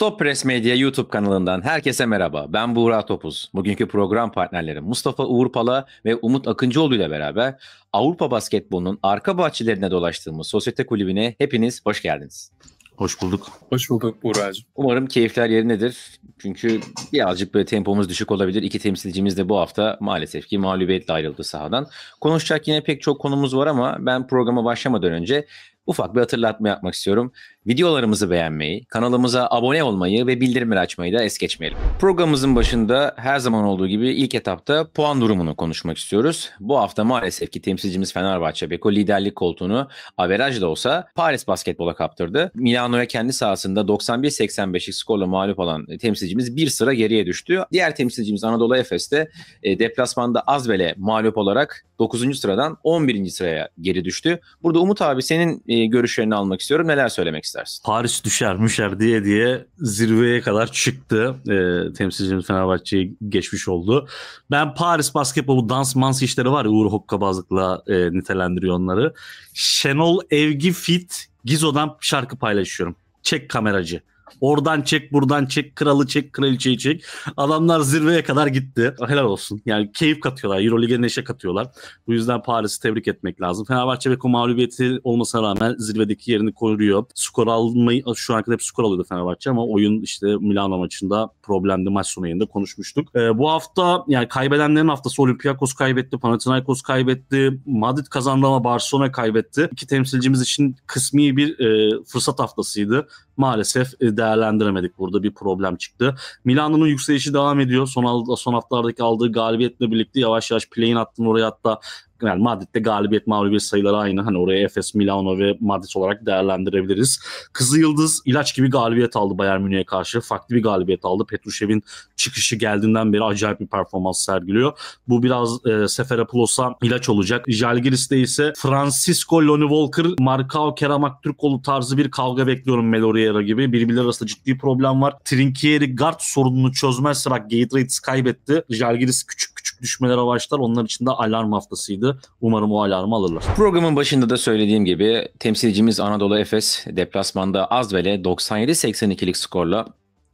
Stop Press Media YouTube kanalından herkese merhaba. Ben Buğra Topuz. Bugünkü program partnerlerim Mustafa Uğurpala ve Umut Akıncıoğlu ile beraber Avrupa basketbolunun arka bahçelerine dolaştığımız Sosyete Kulübü'ne hepiniz hoş geldiniz. Hoş bulduk. Hoş bulduk Buğra'cığım. Umarım keyifler yerindedir. Çünkü birazcık böyle tempomuz düşük olabilir. İki temsilcimiz de bu hafta maalesef ki mağlubiyetle ayrıldı sahadan. Konuşacak yine pek çok konumuz var ama ben programa başlamadan önce ufak bir hatırlatma yapmak istiyorum. Videolarımızı beğenmeyi, kanalımıza abone olmayı ve bildirimleri açmayı da es geçmeyelim. Programımızın başında her zaman olduğu gibi ilk etapta puan durumunu konuşmak istiyoruz. Bu hafta maalesef ki temsilcimiz Fenerbahçe Beko liderlik koltuğunu da olsa Paris basketbola kaptırdı. Milano'ya kendi sahasında 91-85'lik skorla mağlup olan temsilcimiz bir sıra geriye düştü. Diğer temsilcimiz Anadolu Efes'te de deplasmanda az bile mağlup olarak 9. sıradan 11. sıraya geri düştü. Burada Umut abi senin e, görüşlerini almak istiyorum. Neler söylemek istiyorsun? istersin? Paris düşer müşer diye diye zirveye kadar çıktı. E, temsilcimiz Fenerbahçe'ye geçmiş oldu. Ben Paris basketbolu dans mans işleri var ya Uğur Hokkabazlık'la e, nitelendiriyor onları. Şenol Evgi Fit Gizo'dan şarkı paylaşıyorum. Çek kameracı. Oradan çek, buradan çek, kralı çek, kraliçeyi çek. Adamlar zirveye kadar gitti. Helal olsun. Yani keyif katıyorlar. Euroleague'e neşe katıyorlar. Bu yüzden Paris'i tebrik etmek lazım. Fenerbahçe Beko mağlubiyeti olmasına rağmen zirvedeki yerini koruyor. Skor almayı şu ana kadar hep skor alıyordu Fenerbahçe ama oyun işte Milano maçında problemli maç sonu yayında konuşmuştuk. E, bu hafta yani kaybedenlerin haftası Olympiakos kaybetti, Panathinaikos kaybetti, Madrid kazandı ama Barcelona kaybetti. İki temsilcimiz için kısmi bir e, fırsat haftasıydı maalesef e, değerlendiremedik. Burada bir problem çıktı. Milano'nun yükselişi devam ediyor. Son, son haftalardaki aldığı galibiyetle birlikte yavaş yavaş play'in attığını oraya hatta yani Madrid'de galibiyet mağlubiyet sayıları aynı. Hani oraya Efes, Milano ve Madrid olarak değerlendirebiliriz. Kızı Yıldız ilaç gibi galibiyet aldı Bayern Münih'e karşı. Farklı bir galibiyet aldı. Petrushev'in çıkışı geldiğinden beri acayip bir performans sergiliyor. Bu biraz e, Seferaplos'a ilaç olacak. Jalgiris'te ise Francisco Lonnie Walker, Markao Keramaktürkoğlu tarzı bir kavga bekliyorum Meloriera gibi. birbirler arasında ciddi problem var. Trinkieri guard sorununu çözmezse bak Gatorades kaybetti. Jalgiris küçük küçük düşmeler avaçlar onlar için de alarm haftasıydı. Umarım o alarmı alırlar. Programın başında da söylediğim gibi temsilcimiz Anadolu Efes deplasmanda Azvel'e 97-82'lik skorla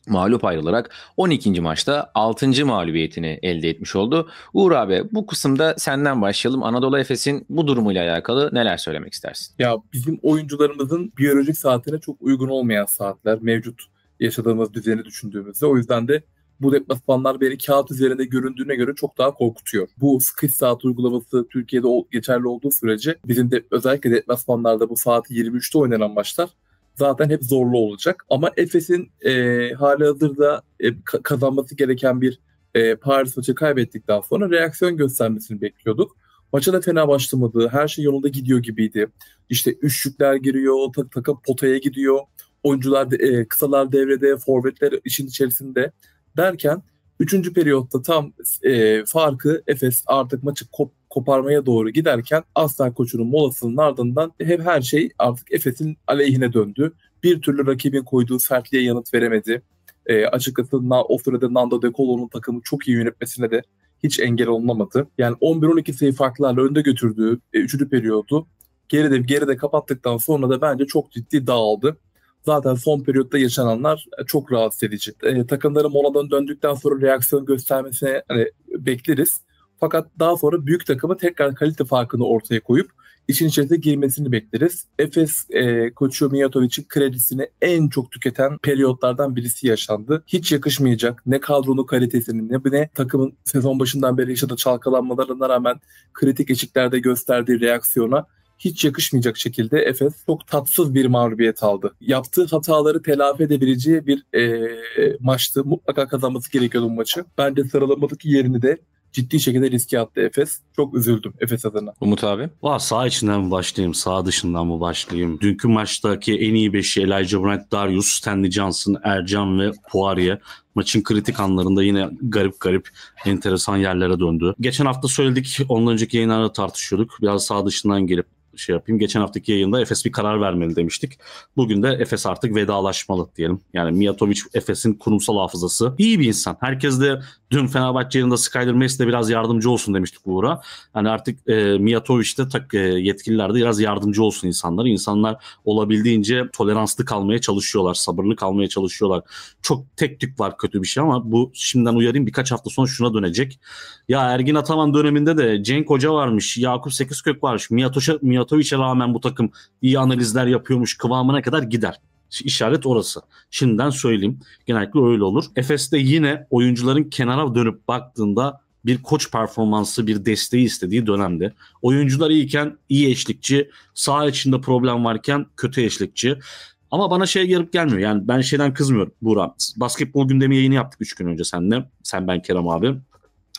mağlup ayrılarak 12. maçta 6. mağlubiyetini elde etmiş oldu. Uğur abi bu kısımda senden başlayalım. Anadolu Efes'in bu durumuyla alakalı neler söylemek istersin? Ya bizim oyuncularımızın biyolojik saatine çok uygun olmayan saatler mevcut yaşadığımız düzeni düşündüğümüzde o yüzden de bu deplasmanlar beni kağıt üzerinde göründüğüne göre çok daha korkutuyor. Bu sıkış saat uygulaması Türkiye'de geçerli olduğu sürece bizim de özellikle deplasmanlarda bu saati 23'te oynanan maçlar zaten hep zorlu olacak. Ama Efes'in e, hali hazırda e, kazanması gereken bir e, Paris maçı kaybettikten sonra reaksiyon göstermesini bekliyorduk. Maça da fena başlamadı. Her şey yolunda gidiyor gibiydi. İşte üçlükler giriyor, tak taka potaya gidiyor. Oyuncular e, kısalar devrede, forvetler işin içerisinde derken 3. periyotta tam e, farkı Efes artık maçı kop koparmaya doğru giderken Aslan Koçu'nun molasının ardından hep her şey artık Efes'in aleyhine döndü. Bir türlü rakibin koyduğu sertliğe yanıt veremedi. E, açıkçası o sırada Nando De Colo'nun takımı çok iyi yönetmesine de hiç engel olunamadı. Yani 11-12 sayı farklarla önde götürdüğü 3. E, periyodu geride geride kapattıktan sonra da bence çok ciddi dağıldı zaten son periyotta yaşananlar e, çok rahatsız edici. E, takımların moladan döndükten sonra reaksiyon göstermesine hani, bekleriz. Fakat daha sonra büyük takımı tekrar kalite farkını ortaya koyup işin içerisine girmesini bekleriz. Efes e, koçu Mijatovic'in kredisini en çok tüketen periyotlardan birisi yaşandı. Hiç yakışmayacak ne kadronun kalitesini ne ne takımın sezon başından beri yaşadığı çalkalanmalarına rağmen kritik eşiklerde gösterdiği reaksiyona hiç yakışmayacak şekilde Efes çok tatsız bir mağlubiyet aldı. Yaptığı hataları telafi edebileceği bir e, maçtı. Mutlaka kazanması gerekiyordu bu maçı. Bence sıralamadaki yerini de ciddi şekilde riske attı Efes. Çok üzüldüm Efes adına. Umut abi? Valla sağ içinden mi başlayayım, sağ dışından mı başlayayım? Dünkü maçtaki en iyi beşi Elijah Bryant, Darius, Stanley Johnson, Ercan ve Poirier maçın kritik anlarında yine garip garip enteresan yerlere döndü. Geçen hafta söyledik, ondan önceki yayınlarda tartışıyorduk. Biraz sağ dışından gelip şey yapayım. Geçen haftaki yayında Efes bir karar vermeli demiştik. Bugün de Efes artık vedalaşmalı diyelim. Yani Mijatovic Efes'in kurumsal hafızası. İyi bir insan. Herkes de dün Fenerbahçe yanında Skyler Messi de biraz yardımcı olsun demiştik Uğur'a. Hani artık e, Mijatovic de tak, e, yetkililer de biraz yardımcı olsun insanlar. İnsanlar olabildiğince toleranslı kalmaya çalışıyorlar, sabırlı kalmaya çalışıyorlar. Çok tek tük var kötü bir şey ama bu şimdiden uyarayım birkaç hafta sonra şuna dönecek. Ya Ergin Ataman döneminde de Cenk Hoca varmış, Yakup Sekizkök varmış. Mijatovic'e rağmen bu takım iyi analizler yapıyormuş kıvamına kadar gider işaret orası. Şimdiden söyleyeyim. Genellikle öyle olur. Efes'te yine oyuncuların kenara dönüp baktığında bir koç performansı, bir desteği istediği dönemde. Oyuncular iyiken iyi eşlikçi, sağ içinde problem varken kötü eşlikçi. Ama bana şey gelip gelmiyor. Yani ben şeyden kızmıyorum Buğra. Basketbol gündemi yayını yaptık 3 gün önce seninle. Sen ben Kerem abi.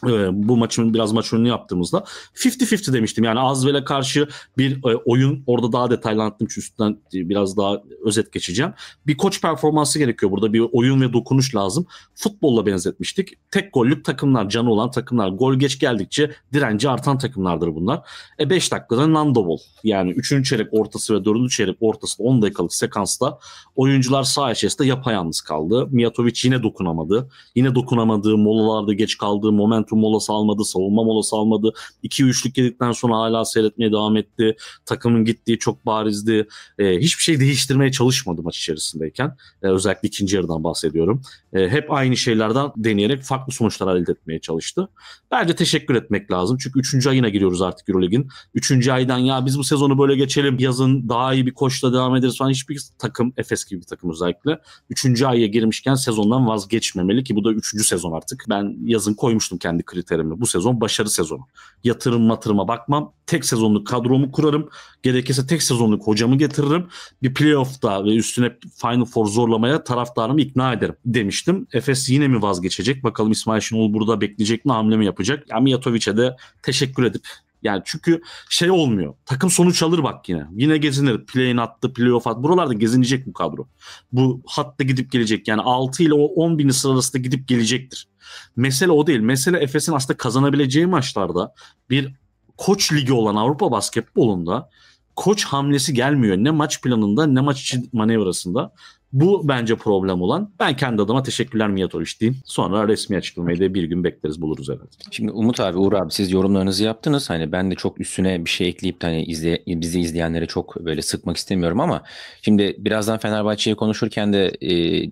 Ee, bu maçın biraz maç önünü yaptığımızda 50-50 demiştim. Yani Azvel'e karşı bir e, oyun orada daha detaylı anlattığım için üstünden e, biraz daha özet geçeceğim. Bir koç performansı gerekiyor burada. Bir oyun ve dokunuş lazım. Futbolla benzetmiştik. Tek gollük takımlar, canı olan takımlar. Gol geç geldikçe direnci artan takımlardır bunlar. E 5 dakikada Nando Ball. Yani 3. çeyrek ortası ve 4. çeyrek ortası 10 dakikalık sekansta oyuncular sağ içerisinde yapayalnız kaldı. Mijatovic yine dokunamadı. Yine dokunamadığı molalarda geç kaldığı moment momentum molası almadı, savunma molası almadı. 2-3'lük yedikten sonra hala seyretmeye devam etti. Takımın gittiği çok barizdi. E, hiçbir şey değiştirmeye çalışmadı maç içerisindeyken. E, özellikle ikinci yarıdan bahsediyorum. E, hep aynı şeylerden deneyerek farklı sonuçlar elde etmeye çalıştı. Bence teşekkür etmek lazım. Çünkü 3. ayına giriyoruz artık Eurolig'in. 3. aydan ya biz bu sezonu böyle geçelim yazın daha iyi bir koçla devam ederiz falan hiçbir takım Efes gibi bir takım özellikle 3. aya girmişken sezondan vazgeçmemeli ki bu da 3. sezon artık. Ben yazın koymuştum kendime kendi kriterimi. Bu sezon başarı sezonu. Yatırım matırıma bakmam. Tek sezonluk kadromu kurarım. Gerekirse tek sezonluk hocamı getiririm. Bir playoff'ta ve üstüne Final Four zorlamaya taraftarımı ikna ederim demiştim. Efes yine mi vazgeçecek? Bakalım İsmail Şenol burada bekleyecek mi? Hamle mi yapacak? Ya Mijatovic'e de teşekkür edip yani çünkü şey olmuyor. Takım sonuç alır bak yine. Yine gezinir. Play'in attı, playoff attı. Buralarda gezinecek bu kadro. Bu hatta gidip gelecek. Yani 6 ile 10 bin sırasında gidip gelecektir. Mesele o değil. Mesele Efes'in aslında kazanabileceği maçlarda bir koç ligi olan Avrupa basketbolunda koç hamlesi gelmiyor. Ne maç planında ne maç içi manevrasında. Bu bence problem olan. Ben kendi adıma teşekkürler Miyatoviç diyeyim. Sonra resmi açıklamayı da bir gün bekleriz buluruz herhalde. Şimdi Umut abi, Uğur abi siz yorumlarınızı yaptınız. Hani ben de çok üstüne bir şey ekleyip hani izle, bizi izleyenlere çok böyle sıkmak istemiyorum ama şimdi birazdan Fenerbahçe'ye konuşurken de e,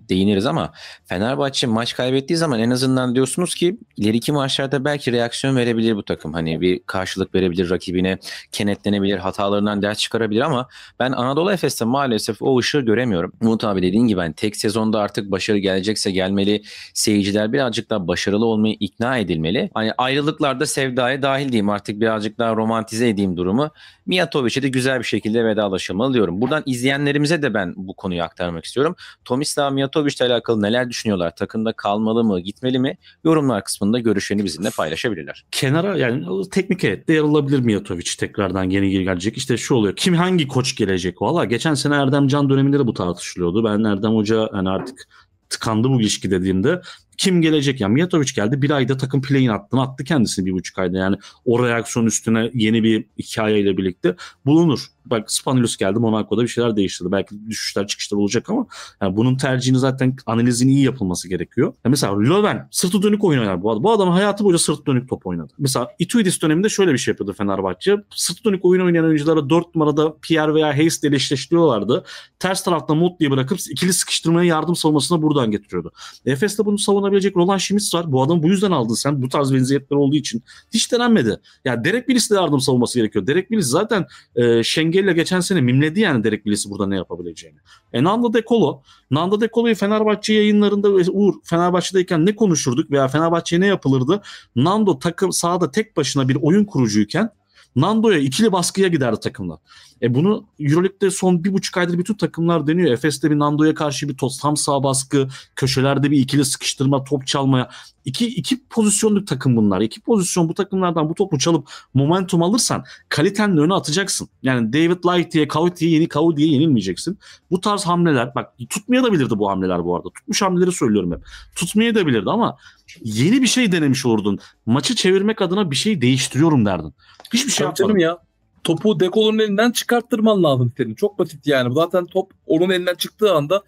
değiniriz ama Fenerbahçe maç kaybettiği zaman en azından diyorsunuz ki ileriki maçlarda belki reaksiyon verebilir bu takım. Hani bir karşılık verebilir rakibine, kenetlenebilir, hatalarından ders çıkarabilir ama ben Anadolu Efes'te maalesef o ışığı göremiyorum. Umut abi dedi dediğin gibi hani tek sezonda artık başarı gelecekse gelmeli. Seyirciler birazcık daha başarılı olmayı ikna edilmeli. Hani ayrılıklarda sevdaya dahil diyeyim artık birazcık daha romantize edeyim durumu. Miyatovic'e de güzel bir şekilde vedalaşılmalı diyorum. Buradan izleyenlerimize de ben bu konuyu aktarmak istiyorum. Tomislav Miyatovic'le alakalı neler düşünüyorlar? Takımda kalmalı mı, gitmeli mi? Yorumlar kısmında görüşlerini bizimle paylaşabilirler. Kenara yani teknik heyette yer alabilir Mijatovic tekrardan yeni gelecek. İşte şu oluyor. Kim hangi koç gelecek? Valla geçen sene Erdem Can döneminde de bu tartışılıyordu. Ben ben Erdem Hoca yani artık tıkandı bu ilişki dediğimde kim gelecek ya? Yani Mijatovic geldi bir ayda takım play'in attı. Attı kendisini bir buçuk ayda. Yani o reaksiyon üstüne yeni bir hikayeyle birlikte bulunur bak Spanulus geldi Monaco'da bir şeyler değiştirdi. Belki düşüşler çıkışlar olacak ama yani bunun tercihini zaten analizini iyi yapılması gerekiyor. Yani mesela Löwen sırtı dönük oyun oynar bu adam. Bu adam hayatı boyunca sırtı dönük top oynadı. Mesela Ituidis döneminde şöyle bir şey yapıyordu Fenerbahçe. Sırtı dönük oyun oynayan oyunculara 4 numarada Pierre veya Hayes ile eşleştiriyorlardı. Ters tarafta diye bırakıp ikili sıkıştırmaya yardım savunmasına buradan getiriyordu. Efes'te bunu savunabilecek Roland Schmitz var. Bu adamı bu yüzden aldın sen. Bu tarz benziyetler olduğu için. Hiç denenmedi. Ya yani Derek Billis'le yardım savunması gerekiyor. Derek Willis zaten e, Şengen Langella geçen sene mimledi yani Derek Wallace'i burada ne yapabileceğini. E Nando De Colo. Nando De Colo'yu Fenerbahçe yayınlarında Uğur Fenerbahçe'deyken ne konuşurduk veya Fenerbahçe'ye ne yapılırdı? Nando takım sahada tek başına bir oyun kurucuyken Nando'ya ikili baskıya giderdi takımlar. E bunu Euroleague'de son bir buçuk aydır bütün takımlar deniyor. Efes'te bir Nando'ya karşı bir top, tam sağ baskı, köşelerde bir ikili sıkıştırma, top çalmaya. İki, iki pozisyonlu takım bunlar. İki pozisyon bu takımlardan bu topu çalıp momentum alırsan kalitenle öne atacaksın. Yani David Light diye, Kavut diye, yeni Kavut diye yenilmeyeceksin. Bu tarz hamleler, bak tutmaya da bilirdi bu hamleler bu arada. Tutmuş hamleleri söylüyorum hep. Tutmaya da bilirdi ama yeni bir şey denemiş olurdun. Maçı çevirmek adına bir şey değiştiriyorum derdin. Hiçbir şey yapmadım ya. Topu Dekol'un elinden çıkarttırman lazım senin. Çok basit yani. Zaten top onun elinden çıktığı anda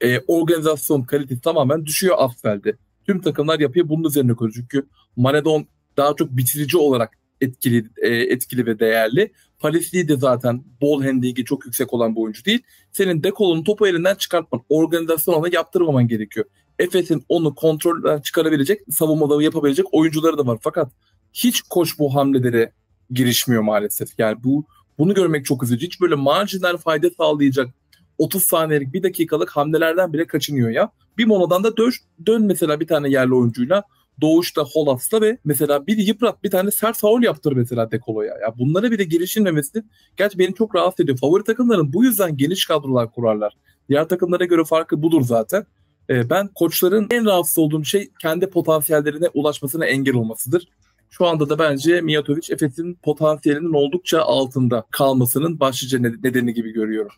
e, organizasyon kalitesi tamamen düşüyor Asfel'de. Tüm takımlar yapıyor bunun üzerine koyuyor. Çünkü Maradon daha çok bitirici olarak etkili e, etkili ve değerli. Palesli de zaten bol hendigi çok yüksek olan bir oyuncu değil. Senin dekolunu topu elinden çıkartman, organizasyon ona yaptırmaman gerekiyor. Efes'in onu kontrolden çıkarabilecek, savunmada yapabilecek oyuncuları da var. Fakat hiç koç bu hamleleri girişmiyor maalesef. Yani bu bunu görmek çok üzücü. Hiç böyle marjinal fayda sağlayacak 30 saniyelik bir dakikalık hamlelerden bile kaçınıyor ya. Bir monodan da dön, dön mesela bir tane yerli oyuncuyla Doğuş'ta Hollands'ta ve mesela bir yıprat bir tane sert faul yaptır mesela Dekolo'ya. Ya bunlara bile girişilmemesi gerçi beni çok rahatsız ediyor. Favori takımların bu yüzden geniş kadrolar kurarlar. Diğer takımlara göre farkı budur zaten. Ee, ben koçların en rahatsız olduğum şey kendi potansiyellerine ulaşmasına engel olmasıdır. Şu anda da bence Mijatovic Efes'in potansiyelinin oldukça altında kalmasının başlıca nedeni gibi görüyorum.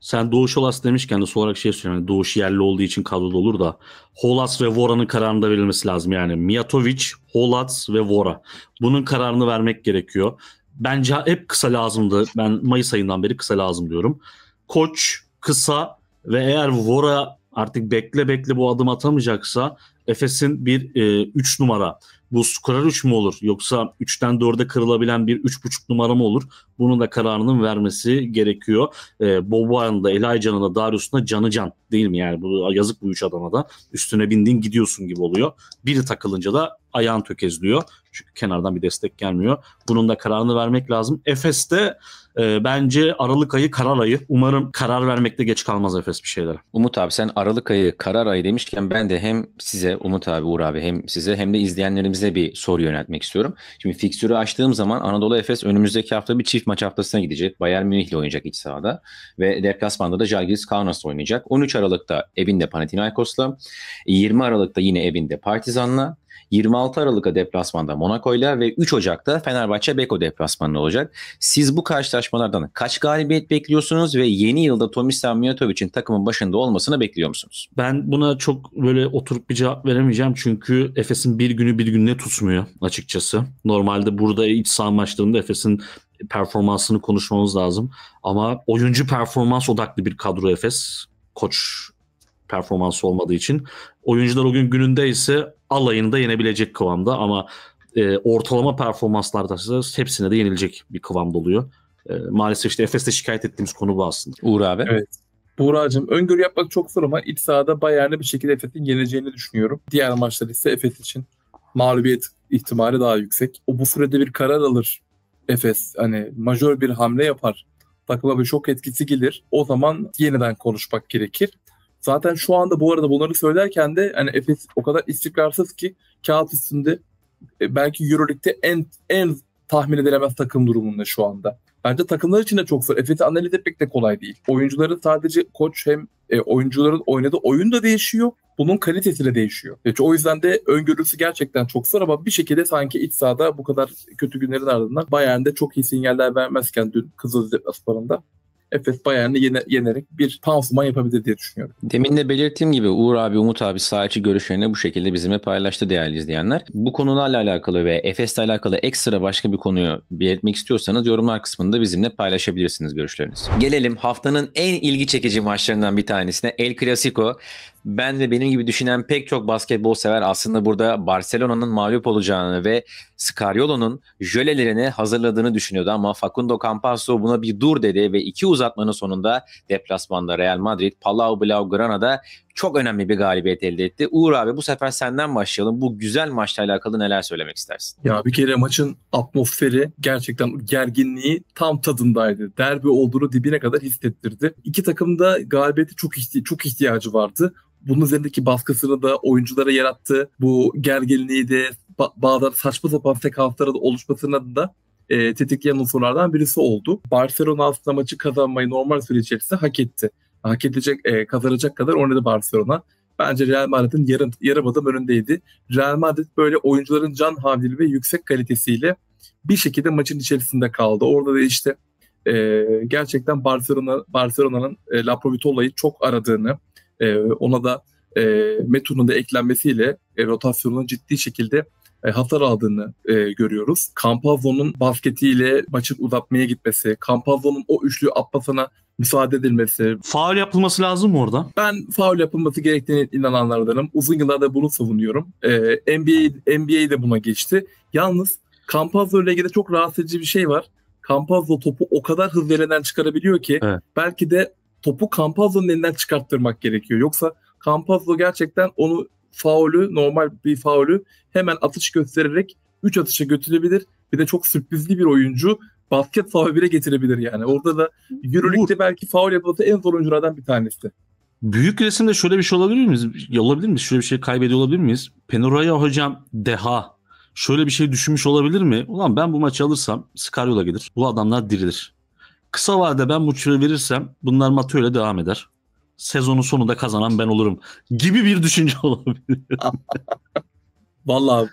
Sen Doğuş olas demişken de sonraki şey söyleyeyim. Yani Doğuş yerli olduğu için kadroda olur da Holas ve Vora'nın kararında verilmesi lazım. Yani Mijatovic, Holas ve Vora. Bunun kararını vermek gerekiyor. Bence hep kısa lazımdı. Ben Mayıs ayından beri kısa lazım diyorum. Koç kısa ve eğer Vora artık bekle bekle bu adım atamayacaksa Efes'in bir 3 e, numara bu skorer 3 mü olur yoksa 3'ten 4'e kırılabilen bir 3.5 numara mı olur? Bunun da kararının vermesi gerekiyor. E, Boban'ın da Elijah'ın da Darius'un da canı can değil mi yani? Bu yazık bu 3 adama da. Üstüne bindin gidiyorsun gibi oluyor. Biri takılınca da ayağın tökezliyor. Çünkü kenardan bir destek gelmiyor. Bunun da kararını vermek lazım. Efes'te e, bence Aralık ayı karar ayı. Umarım karar vermekte geç kalmaz Efes bir şeyler. Umut abi sen Aralık ayı karar ayı demişken ben de hem size Umut abi Uğur abi hem size hem de izleyenlerimize bir soru yöneltmek istiyorum. Şimdi fiksürü açtığım zaman Anadolu Efes önümüzdeki hafta bir çift maç haftasına gidecek. Bayern Münih ile oynayacak iç sahada ve deplasmanda da Jalgiris Kaunas oynayacak. 13 Aralık'ta evinde Panathinaikos'la, 20 Aralık'ta yine evinde Partizan'la, 26 Aralık'a deplasmanda Monaco'yla ve 3 Ocak'ta Fenerbahçe Beko deplasmanı olacak. Siz bu karşılaşmalardan kaç galibiyet bekliyorsunuz ve yeni yılda Tomislav Mijatovic'in takımın başında olmasını bekliyor musunuz? Ben buna çok böyle oturup bir cevap veremeyeceğim çünkü Efes'in bir günü bir gününe tutmuyor açıkçası. Normalde burada iç saha maçlarında Efes'in performansını konuşmamız lazım. Ama oyuncu performans odaklı bir kadro Efes. Koç performansı olmadığı için. Oyuncular o gün gününde ise alayını yenebilecek kıvamda ama e, ortalama performanslarda hepsine de yenilecek bir kıvamda oluyor. E, maalesef işte Efes'te şikayet ettiğimiz konu bu aslında. Uğur abi. Evet. Buğra'cığım öngörü yapmak çok zor ama iç sahada Bayern'e bir şekilde Efes'in yeneceğini düşünüyorum. Diğer maçlar ise Efes için mağlubiyet ihtimali daha yüksek. O bu sürede bir karar alır Efes. Hani majör bir hamle yapar. Takıma bir şok etkisi gelir. O zaman yeniden konuşmak gerekir. Zaten şu anda bu arada bunları söylerken de hani Efes o kadar istikrarsız ki kağıt üstünde e, belki EuroLeague'de en en tahmin edilemez takım durumunda şu anda. Bence takımlar için de çok zor. Efes'i analiz etmek de kolay değil. Oyuncuları sadece koç hem e, oyuncuların oynadığı oyun da değişiyor. Bunun kalitesi de değişiyor. Evet, o yüzden de öngörüsü gerçekten çok zor ama bir şekilde sanki iç sahada bu kadar kötü günlerin ardından Bayern'de çok iyi sinyaller vermezken dün Kızıl Deplasmanı'nda Efes Bayern'i yener, yenerek bir pansuman yapabilir diye düşünüyorum. Demin de belirttiğim gibi Uğur abi, Umut abi sahiçi görüşlerini bu şekilde bizimle paylaştı değerli izleyenler. Bu konularla alakalı ve Efes'le alakalı ekstra başka bir konuyu belirtmek istiyorsanız yorumlar kısmında bizimle paylaşabilirsiniz görüşlerinizi. Gelelim haftanın en ilgi çekici maçlarından bir tanesine El Clasico. Ben ve benim gibi düşünen pek çok basketbol sever aslında burada Barcelona'nın mağlup olacağını ve Scariolo'nun jölelerini hazırladığını düşünüyordu ama Facundo Campasso buna bir dur dedi ve iki uzatmanın sonunda deplasmanda Real Madrid, Palau Blaugrana'da çok önemli bir galibiyet elde etti. Uğur abi bu sefer senden başlayalım. Bu güzel maçla alakalı neler söylemek istersin? Ya bir kere maçın atmosferi gerçekten gerginliği tam tadındaydı. Derbi olduğunu dibine kadar hissettirdi. İki takım da galibiyete çok, ihti- çok ihtiyacı vardı. Bunun üzerindeki baskısını da oyunculara yarattı. Bu gerginliği de ba- bazen saçma sapan sekanslara da oluşmasına da e, tetikleyen unsurlardan birisi oldu. Barcelona aslında maçı kazanmayı normal süre içerisinde hak etti hak edecek, e, kazanacak kadar oynadı Barcelona. Bence Real Madrid'in yarım, yarım adım önündeydi. Real Madrid böyle oyuncuların can havlili ve yüksek kalitesiyle bir şekilde maçın içerisinde kaldı. Orada da işte e, gerçekten Barcelona Barcelona'nın e, La Provitola'yı çok aradığını, e, ona da e, Metun'un da eklenmesiyle e, rotasyonun ciddi şekilde e, hasar aldığını e, görüyoruz. Campazzo'nun basketiyle maçı uzatmaya gitmesi, Campazzo'nun o üçlü Abbas'ına müsaade edilmesi. Faul yapılması lazım mı orada? Ben faul yapılması gerektiğine inananlardanım. Uzun yıllarda bunu savunuyorum. Ee, NBA, NBA de buna geçti. Yalnız Campazzo ile ilgili çok rahatsız edici bir şey var. Campazzo topu o kadar hızlı elinden çıkarabiliyor ki evet. belki de topu Campazzo'nun elinden çıkarttırmak gerekiyor. Yoksa Campazzo gerçekten onu faulü, normal bir faulü hemen atış göstererek 3 atışa götürebilir. Bir de çok sürprizli bir oyuncu basket faul bile getirebilir yani. Orada da Euroleague'de belki faul yapılması en zor oyunculardan bir tanesi. Büyük resimde şöyle bir şey olabilir miyiz? Olabilir miyiz? Şöyle bir şey kaybediyor olabilir miyiz? Penoraya hocam deha. Şöyle bir şey düşünmüş olabilir mi? Ulan ben bu maçı alırsam Scariola gelir. Bu adamlar dirilir. Kısa vadede ben bu çıra verirsem bunlar Mato ile devam eder sezonun sonunda kazanan ben olurum gibi bir düşünce olabilir. Vallahi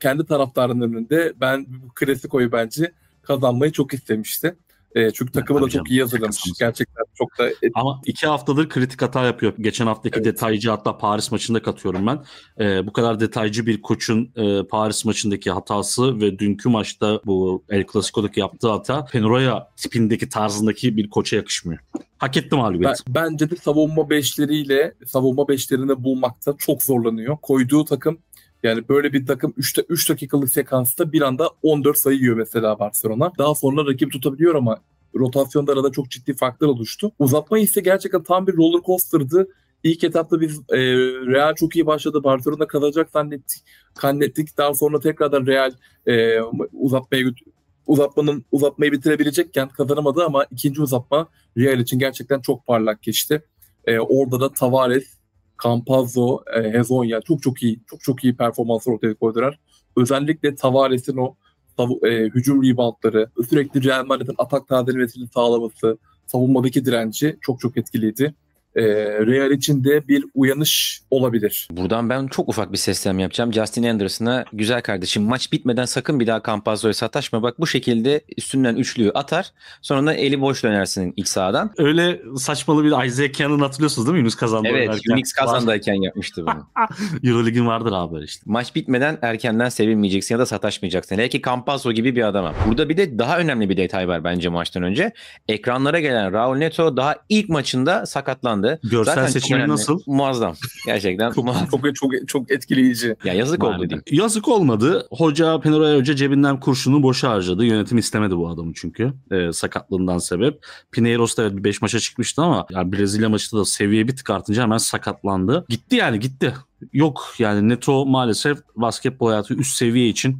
kendi taraftarının önünde ben bu klasikoyu bence kazanmayı çok istemişti. E, çünkü takımı Tabii da canım. çok iyi hazırlamış. Gerçekten çok da... E, Ama iki haftadır kritik hata yapıyor. Geçen haftaki evet. detaycı hatta Paris maçında katıyorum ben. E, bu kadar detaycı bir koçun e, Paris maçındaki hatası ve dünkü maçta bu El Clasico'daki yaptığı hata Penroya tipindeki tarzındaki bir koça yakışmıyor. Hak etti mağlubiyet. Ben, bence de savunma beşleriyle savunma beşlerini bulmakta çok zorlanıyor. Koyduğu takım yani böyle bir takım 3, 3 dakikalık sekansta bir anda 14 sayı yiyor mesela Barcelona. Daha sonra rakip tutabiliyor ama rotasyonda arada çok ciddi farklar oluştu. Uzatma ise gerçekten tam bir roller coaster'dı. İlk etapta biz e, Real çok iyi başladı. Barcelona kazanacak zannettik. Kannettik. Daha sonra tekrardan Real e, uzatmaya uzatmanın uzatmayı bitirebilecekken kazanamadı ama ikinci uzatma Real için gerçekten çok parlak geçti. E, orada da Tavares Campazzo, e, Hezonya çok çok iyi, çok çok iyi performanslar ortaya koydular. Özellikle Tavares'in o e, hücum reboundları, sürekli Real Madrid'in atak tazelemesini sağlaması, savunmadaki direnci çok çok etkiliydi e, Real için de bir uyanış olabilir. Buradan ben çok ufak bir sesleme yapacağım. Justin Anderson'a güzel kardeşim maç bitmeden sakın bir daha Campazzo'ya sataşma. Bak bu şekilde üstünden üçlüyü atar. Sonra da eli boş dönersin ilk sahadan. Öyle saçmalı bir Isaac Cannon hatırlıyorsunuz değil mi? Yunus kazandı. Evet Yunus kazandayken yapmıştı bunu. Euroleague'in vardır abi işte. Maç bitmeden erkenden sevinmeyeceksin ya da sataşmayacaksın. Hele ki Campazzo gibi bir adama. Burada bir de daha önemli bir detay var bence maçtan önce. Ekranlara gelen Raul Neto daha ilk maçında sakatlandı yayınlandı. Görsel Zaten seçimi nasıl? Muazzam. Gerçekten çok, muazzam. çok, çok, çok etkileyici. Ya yazık yani, oldu diyeyim. Yazık olmadı. Hoca Penoray Hoca cebinden kurşunu boşa harcadı. Yönetim istemedi bu adamı çünkü. E, sakatlığından sebep. Pinheiros da evet bir 5 maça çıkmıştı ama yani Brezilya maçında da seviye bir tık artınca hemen sakatlandı. Gitti yani gitti. Yok yani Neto maalesef basketbol hayatı üst seviye için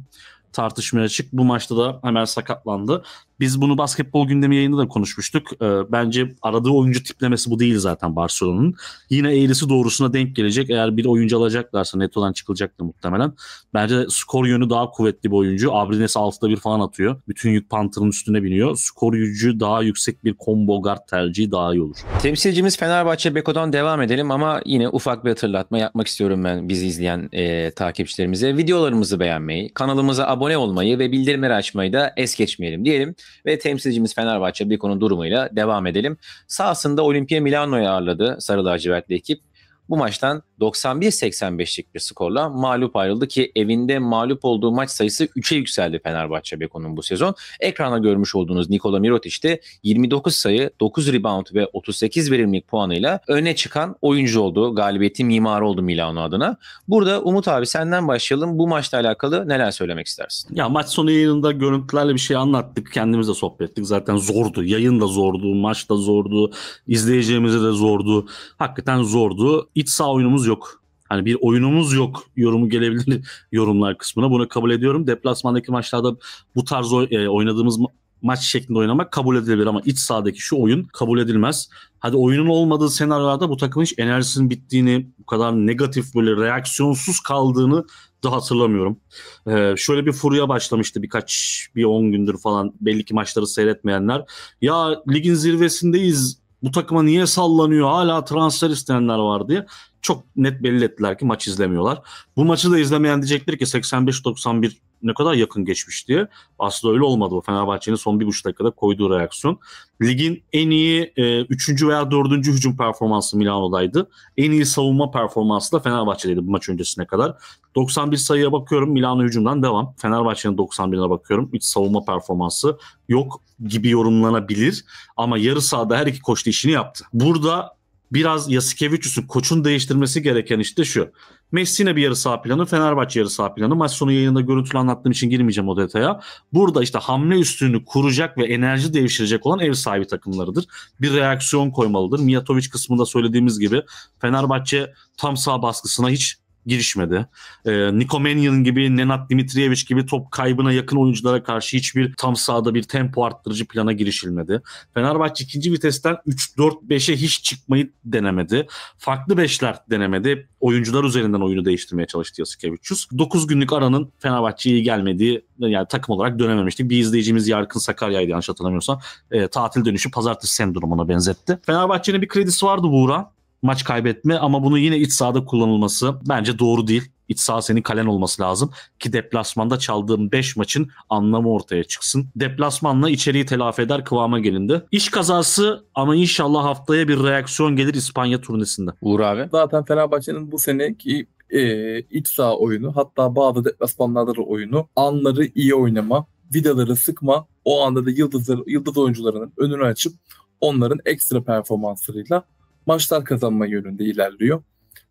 tartışmaya açık. Bu maçta da hemen sakatlandı. Biz bunu basketbol gündemi yayında da konuşmuştuk. E, bence aradığı oyuncu tiplemesi bu değil zaten Barcelona'nın. Yine eğrisi doğrusuna denk gelecek. Eğer bir oyuncu alacaklarsa net netodan çıkılacaktır muhtemelen. Bence skor yönü daha kuvvetli bir oyuncu. Abrines 6'da bir falan atıyor. Bütün yük Panther'ın üstüne biniyor. Skor gücü daha yüksek bir combo guard tercihi daha iyi olur. Temsilcimiz Fenerbahçe Beko'dan devam edelim ama yine ufak bir hatırlatma yapmak istiyorum ben bizi izleyen e, takipçilerimize. Videolarımızı beğenmeyi, kanalımıza abone olmayı ve bildirimleri açmayı da es geçmeyelim diyelim ve temsilcimiz Fenerbahçe bir konu durumuyla devam edelim. Sahasında Olimpia Milano'yu ağırladı Sarı Lacivertli ekip bu maçtan 91-85'lik bir skorla mağlup ayrıldı ki evinde mağlup olduğu maç sayısı 3'e yükseldi Fenerbahçe Beko'nun bu sezon. Ekrana görmüş olduğunuz Nikola Mirotic de 29 sayı, 9 rebound ve 38 verimlilik puanıyla öne çıkan oyuncu oldu. Galibiyetin mimarı oldu Milano adına. Burada Umut abi senden başlayalım. Bu maçla alakalı neler söylemek istersin? Ya maç sonu yayınında görüntülerle bir şey anlattık. kendimizle sohbet ettik. Zaten zordu. Yayın da zordu. Maç da zordu. izleyeceğimizi de zordu. Hakikaten zordu iç saha oyunumuz yok. Hani bir oyunumuz yok yorumu gelebilir yorumlar kısmına. Bunu kabul ediyorum. Deplasmandaki maçlarda bu tarz e, oynadığımız maç şeklinde oynamak kabul edilebilir ama iç sahadaki şu oyun kabul edilmez. Hadi oyunun olmadığı senaryolarda bu takımın hiç enerjisinin bittiğini, bu kadar negatif böyle reaksiyonsuz kaldığını da hatırlamıyorum. Ee, şöyle bir furya başlamıştı birkaç, bir 10 gündür falan belli ki maçları seyretmeyenler. Ya ligin zirvesindeyiz bu takıma niye sallanıyor hala transfer isteyenler var diye çok net belli ettiler ki maç izlemiyorlar. Bu maçı da izlemeyen diyecektir ki 85-91 ne kadar yakın geçmiş diye. Aslında öyle olmadı bu Fenerbahçe'nin son bir buçuk dakikada koyduğu reaksiyon. Ligin en iyi e, üçüncü veya dördüncü hücum performansı Milano'daydı. En iyi savunma performansı da Fenerbahçe'deydi bu maç öncesine kadar. 91 sayıya bakıyorum Milano hücumdan devam. Fenerbahçe'nin 91'ine bakıyorum. Hiç savunma performansı yok gibi yorumlanabilir. Ama yarı sahada her iki koç işini yaptı. Burada biraz Yasikevicius'un koçun değiştirmesi gereken işte şu. Messina bir yarı saha planı, Fenerbahçe yarı saha planı. Maç sonu yayınında görüntülü anlattığım için girmeyeceğim o detaya. Burada işte hamle üstünü kuracak ve enerji devşirecek olan ev sahibi takımlarıdır. Bir reaksiyon koymalıdır. Mijatovic kısmında söylediğimiz gibi Fenerbahçe tam sağ baskısına hiç girişmedi. E, Nikomenian gibi, Nenad Dimitriyevic gibi top kaybına yakın oyunculara karşı hiçbir tam sahada bir tempo arttırıcı plana girişilmedi. Fenerbahçe ikinci vitesten 3-4-5'e hiç çıkmayı denemedi. Farklı beşler denemedi. Oyuncular üzerinden oyunu değiştirmeye çalıştı Yasikevicius. 9 günlük aranın Fenerbahçe'ye iyi gelmediği yani takım olarak dönememiştik. Bir izleyicimiz Yarkın Sakarya'ydı yanlış hatırlamıyorsam. E, tatil dönüşü pazartesi sendromuna benzetti. Fenerbahçe'nin bir kredisi vardı Buğra maç kaybetme ama bunu yine iç sahada kullanılması bence doğru değil. İç saha senin kalen olması lazım ki deplasmanda çaldığım 5 maçın anlamı ortaya çıksın. Deplasmanla içeriği telafi eder kıvama gelindi. İş kazası ama inşallah haftaya bir reaksiyon gelir İspanya turnesinde. Uğur abi. Zaten Fenerbahçe'nin bu seneki e, iç saha oyunu hatta bazı deplasmanlarda da oyunu anları iyi oynama, vidaları sıkma, o anda da yıldızlar, yıldız oyuncularının önünü açıp onların ekstra performanslarıyla maçlar kazanma yönünde ilerliyor.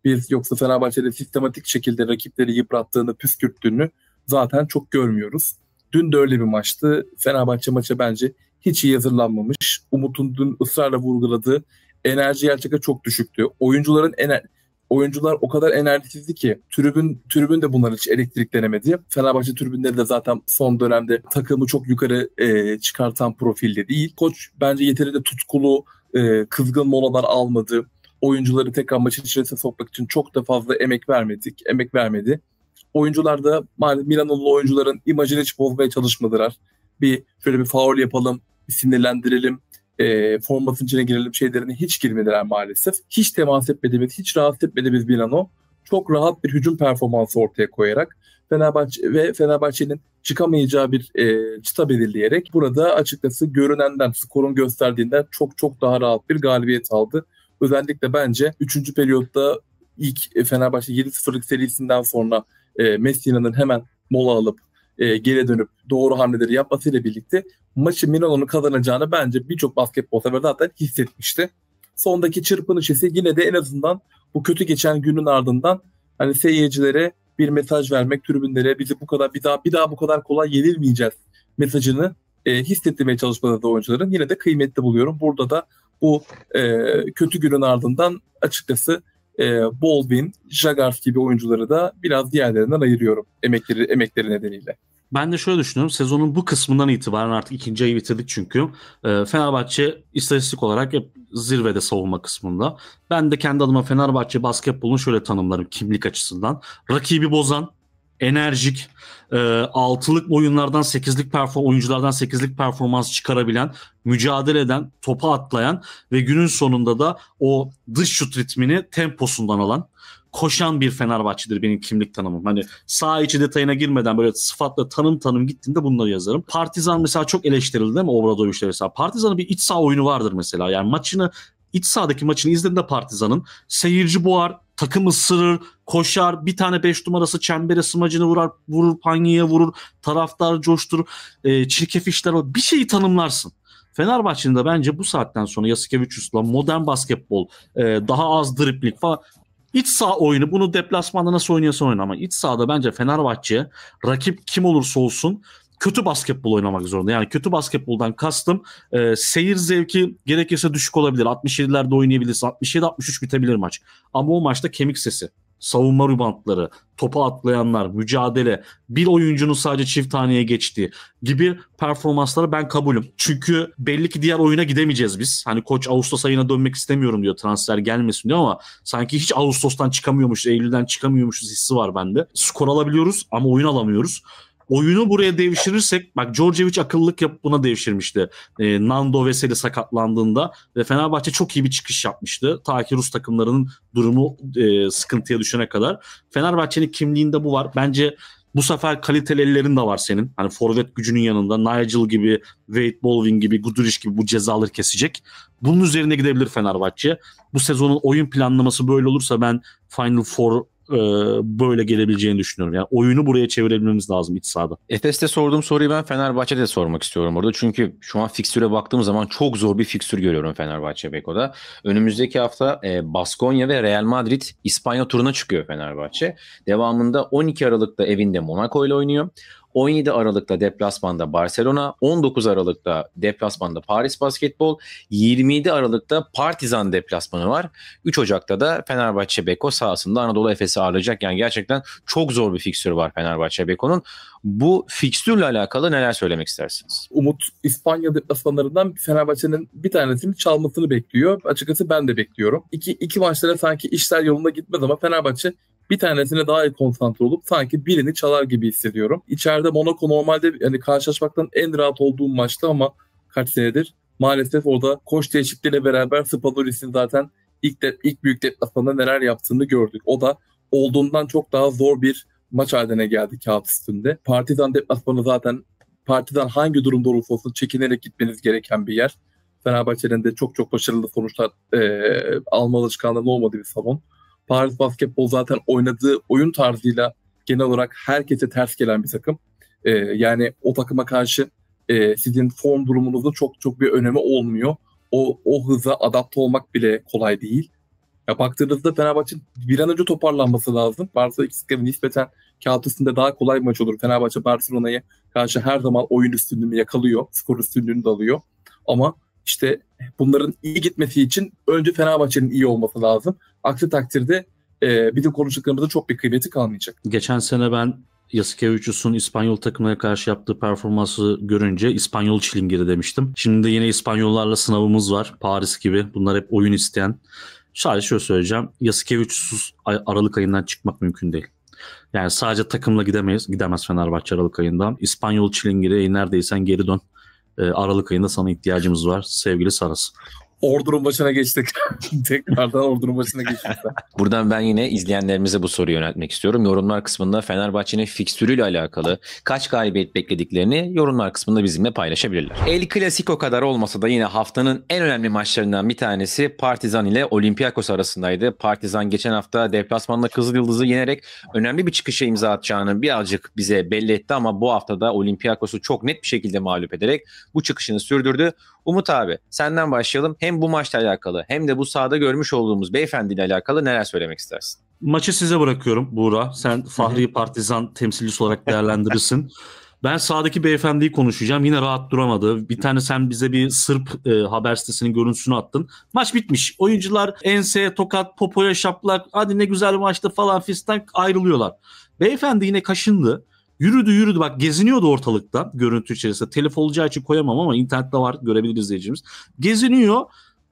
Biz yoksa Fenerbahçe'de sistematik şekilde rakipleri yıprattığını, püskürttüğünü zaten çok görmüyoruz. Dün de öyle bir maçtı. Fenerbahçe maça bence hiç iyi hazırlanmamış. Umut'un dün ısrarla vurguladığı enerji gerçekten çok düşüktü. Oyuncuların ener oyuncular o kadar enerjisizdi ki tribün tribün de bunların hiç elektriklenemedi. denemedi. Fenerbahçe tribünleri de zaten son dönemde takımı çok yukarı e, çıkartan profilde değil. Koç bence yeterince tutkulu, e, kızgın molalar almadı. Oyuncuları tekrar maçın içerisine sokmak için çok da fazla emek vermedik, emek vermedi. Oyuncular da Milan'lı oyuncuların imajını hiç bozmaya çalışmadılar. Bir şöyle bir faul yapalım, bir sinirlendirelim, e, formatın içine girelim şeylerine hiç girmediler maalesef. Hiç temas etmediğimiz, hiç rahatsız etmediğimiz Milano çok rahat bir hücum performansı ortaya koyarak Fenerbahçe ve Fenerbahçe'nin çıkamayacağı bir e, çıta belirleyerek burada açıkçası görünenden, skorun gösterdiğinden çok çok daha rahat bir galibiyet aldı. Özellikle bence 3. periyotta ilk e, Fenerbahçe 7-0'lık serisinden sonra e, Messina'nın hemen mola alıp e, geri dönüp doğru hamleleri yapmasıyla birlikte maçı Milan'ın kazanacağını bence birçok basketbol sever zaten hissetmişti. Sondaki çırpınış ise yine de en azından bu kötü geçen günün ardından hani seyircilere bir mesaj vermek, tribünlere bizi bu kadar bir daha bir daha bu kadar kolay yenilmeyeceğiz mesajını e, hissettirmeye çalışmaları da oyuncuların yine de kıymetli buluyorum. Burada da bu e, kötü günün ardından açıkçası e, Baldwin, Jagars gibi oyuncuları da biraz diğerlerinden ayırıyorum emekleri emekleri nedeniyle. Ben de şöyle düşünüyorum. Sezonun bu kısmından itibaren artık ikinci ayı bitirdik çünkü. E, Fenerbahçe istatistik olarak hep zirvede savunma kısmında. Ben de kendi adıma Fenerbahçe basketbolunu şöyle tanımlarım kimlik açısından. Rakibi bozan, enerjik, e, altılık oyunlardan sekizlik perform oyunculardan sekizlik performans çıkarabilen, mücadele eden, topa atlayan ve günün sonunda da o dış şut ritmini temposundan alan koşan bir Fenerbahçe'dir benim kimlik tanımım. Hani sağ içi detayına girmeden böyle sıfatla tanım tanım gittiğimde bunları yazarım. Partizan mesela çok eleştirildi değil mi Obradoviç'le mesela. Partizan'ın bir iç sağ oyunu vardır mesela. Yani maçını iç sahadaki maçını izlediğinde Partizan'ın seyirci boğar, takım ısırır, koşar, bir tane 5 numarası çembere smacını vurar, vurur, panyaya vurur, taraftar coşturur, e, çirkef işler bir şeyi tanımlarsın. Fenerbahçe'nin de bence bu saatten sonra Yasikevicius'la modern basketbol, e, daha az driplik falan İç saha oyunu bunu deplasmanda nasıl oynuyorsan oyna ama iç sahada bence Fenerbahçe rakip kim olursa olsun kötü basketbol oynamak zorunda. Yani kötü basketboldan kastım e, seyir zevki gerekirse düşük olabilir. 67'lerde oynayabilirsin. 67-63 bitebilir maç. Ama o maçta kemik sesi savunma rubantları, topa atlayanlar, mücadele, bir oyuncunun sadece çift taneye geçtiği gibi performansları ben kabulüm. Çünkü belli ki diğer oyuna gidemeyeceğiz biz. Hani koç Ağustos ayına dönmek istemiyorum diyor transfer gelmesin diyor ama sanki hiç Ağustos'tan çıkamıyormuş, Eylül'den çıkamıyormuşuz hissi var bende. Skor alabiliyoruz ama oyun alamıyoruz oyunu buraya devşirirsek bak Djordjevic akıllık yapıp buna devşirmişti. E, Nando Veseli sakatlandığında ve Fenerbahçe çok iyi bir çıkış yapmıştı. Ta ki Rus takımlarının durumu e, sıkıntıya düşene kadar. Fenerbahçe'nin kimliğinde bu var. Bence bu sefer kaliteli ellerin de var senin. Hani forvet gücünün yanında Nigel gibi, Wade Baldwin gibi, Guduric gibi bu cezaları kesecek. Bunun üzerine gidebilir Fenerbahçe. Bu sezonun oyun planlaması böyle olursa ben Final Four e, böyle gelebileceğini düşünüyorum. Yani oyunu buraya çevirebilmemiz lazım iç sahada. Efes'te sorduğum soruyu ben Fenerbahçe'de sormak istiyorum orada. Çünkü şu an fikstüre baktığım zaman çok zor bir fikstür görüyorum Fenerbahçe Beko'da. Önümüzdeki hafta e, Baskonya ve Real Madrid İspanya turuna çıkıyor Fenerbahçe. Devamında 12 Aralık'ta evinde Monaco ile oynuyor. 17 Aralık'ta deplasmanda Barcelona, 19 Aralık'ta deplasmanda Paris Basketbol, 27 Aralık'ta Partizan deplasmanı var. 3 Ocak'ta da Fenerbahçe Beko sahasında Anadolu Efes'i ağırlayacak. Yani gerçekten çok zor bir fikstürü var Fenerbahçe Beko'nun. Bu fikstürle alakalı neler söylemek istersiniz? Umut İspanya deplasmanlarından Fenerbahçe'nin bir tanesini çalmasını bekliyor. Açıkçası ben de bekliyorum. İki, iki maçlara sanki işler yolunda gitmez ama Fenerbahçe bir tanesine daha iyi konsantre olup sanki birini çalar gibi hissediyorum. İçeride Monaco normalde yani karşılaşmaktan en rahat olduğum maçtı ama kaç senedir maalesef orada koç değişikliğiyle beraber Spadolis'in zaten ilk de, ilk büyük deplasmanda neler yaptığını gördük. O da olduğundan çok daha zor bir maç haline geldi kağıt üstünde. Partizan deplasmanı zaten Partizan hangi durumda olursa olsun çekinerek gitmeniz gereken bir yer. Fenerbahçe'nin de çok çok başarılı sonuçlar e, alma alışkanlığı olmadığı bir salon. Paris Basketbol zaten oynadığı oyun tarzıyla genel olarak herkese ters gelen bir takım. E, yani o takıma karşı e, sizin form durumunuzda çok çok bir önemi olmuyor. O, o hıza adapte olmak bile kolay değil. Ya baktığınızda Fenerbahçe bir an önce toparlanması lazım. Barcelona eksikleri nispeten kağıt üstünde daha kolay bir maç olur. Fenerbahçe Barcelona'ya karşı her zaman oyun üstünlüğünü yakalıyor. Skor üstünlüğünü de alıyor. Ama işte bunların iyi gitmesi için önce Fenerbahçe'nin iyi olması lazım. Aksi takdirde e, bizim konuştuklarımızın çok bir kıymeti kalmayacak. Geçen sene ben Yasikevicius'un İspanyol takımlara karşı yaptığı performansı görünce İspanyol çilingiri demiştim. Şimdi de yine İspanyollarla sınavımız var. Paris gibi. Bunlar hep oyun isteyen. Sadece şöyle söyleyeceğim. Yasikevicius'uz Aralık ayından çıkmak mümkün değil. Yani sadece takımla gidemeyiz. Gidemez Fenerbahçe Aralık ayından. İspanyol çilingiri neredeysen geri dön. Ee, Aralık ayında sana ihtiyacımız var sevgili Saras ordunun başına geçtik. Tekrardan ordunun başına geçtik. Buradan ben yine izleyenlerimize bu soruyu yöneltmek istiyorum. Yorumlar kısmında Fenerbahçe'nin fikstürüyle alakalı kaç galibiyet beklediklerini yorumlar kısmında bizimle paylaşabilirler. El Clasico kadar olmasa da yine haftanın en önemli maçlarından bir tanesi Partizan ile Olympiakos arasındaydı. Partizan geçen hafta deplasmanda Kızıl Yıldız'ı yenerek önemli bir çıkışa imza atacağını birazcık bize belli etti ama bu haftada Olympiakos'u çok net bir şekilde mağlup ederek bu çıkışını sürdürdü. Umut abi senden başlayalım. Hem bu maçla alakalı hem de bu sahada görmüş olduğumuz beyefendiyle alakalı neler söylemek istersin? Maçı size bırakıyorum Buğra. Sen Fahri Partizan temsilcisi olarak değerlendirirsin. Ben sağdaki beyefendiyi konuşacağım. Yine rahat duramadı. Bir tane sen bize bir Sırp e, haber sitesinin görüntüsünü attın. Maç bitmiş. Oyuncular Ense, tokat, popoya şaplak. Hadi ne güzel maçtı falan fistan ayrılıyorlar. Beyefendi yine kaşındı. Yürüdü yürüdü bak geziniyordu ortalıkta görüntü içerisinde. Telif olacağı için koyamam ama internette var görebilir izleyicimiz. Geziniyor.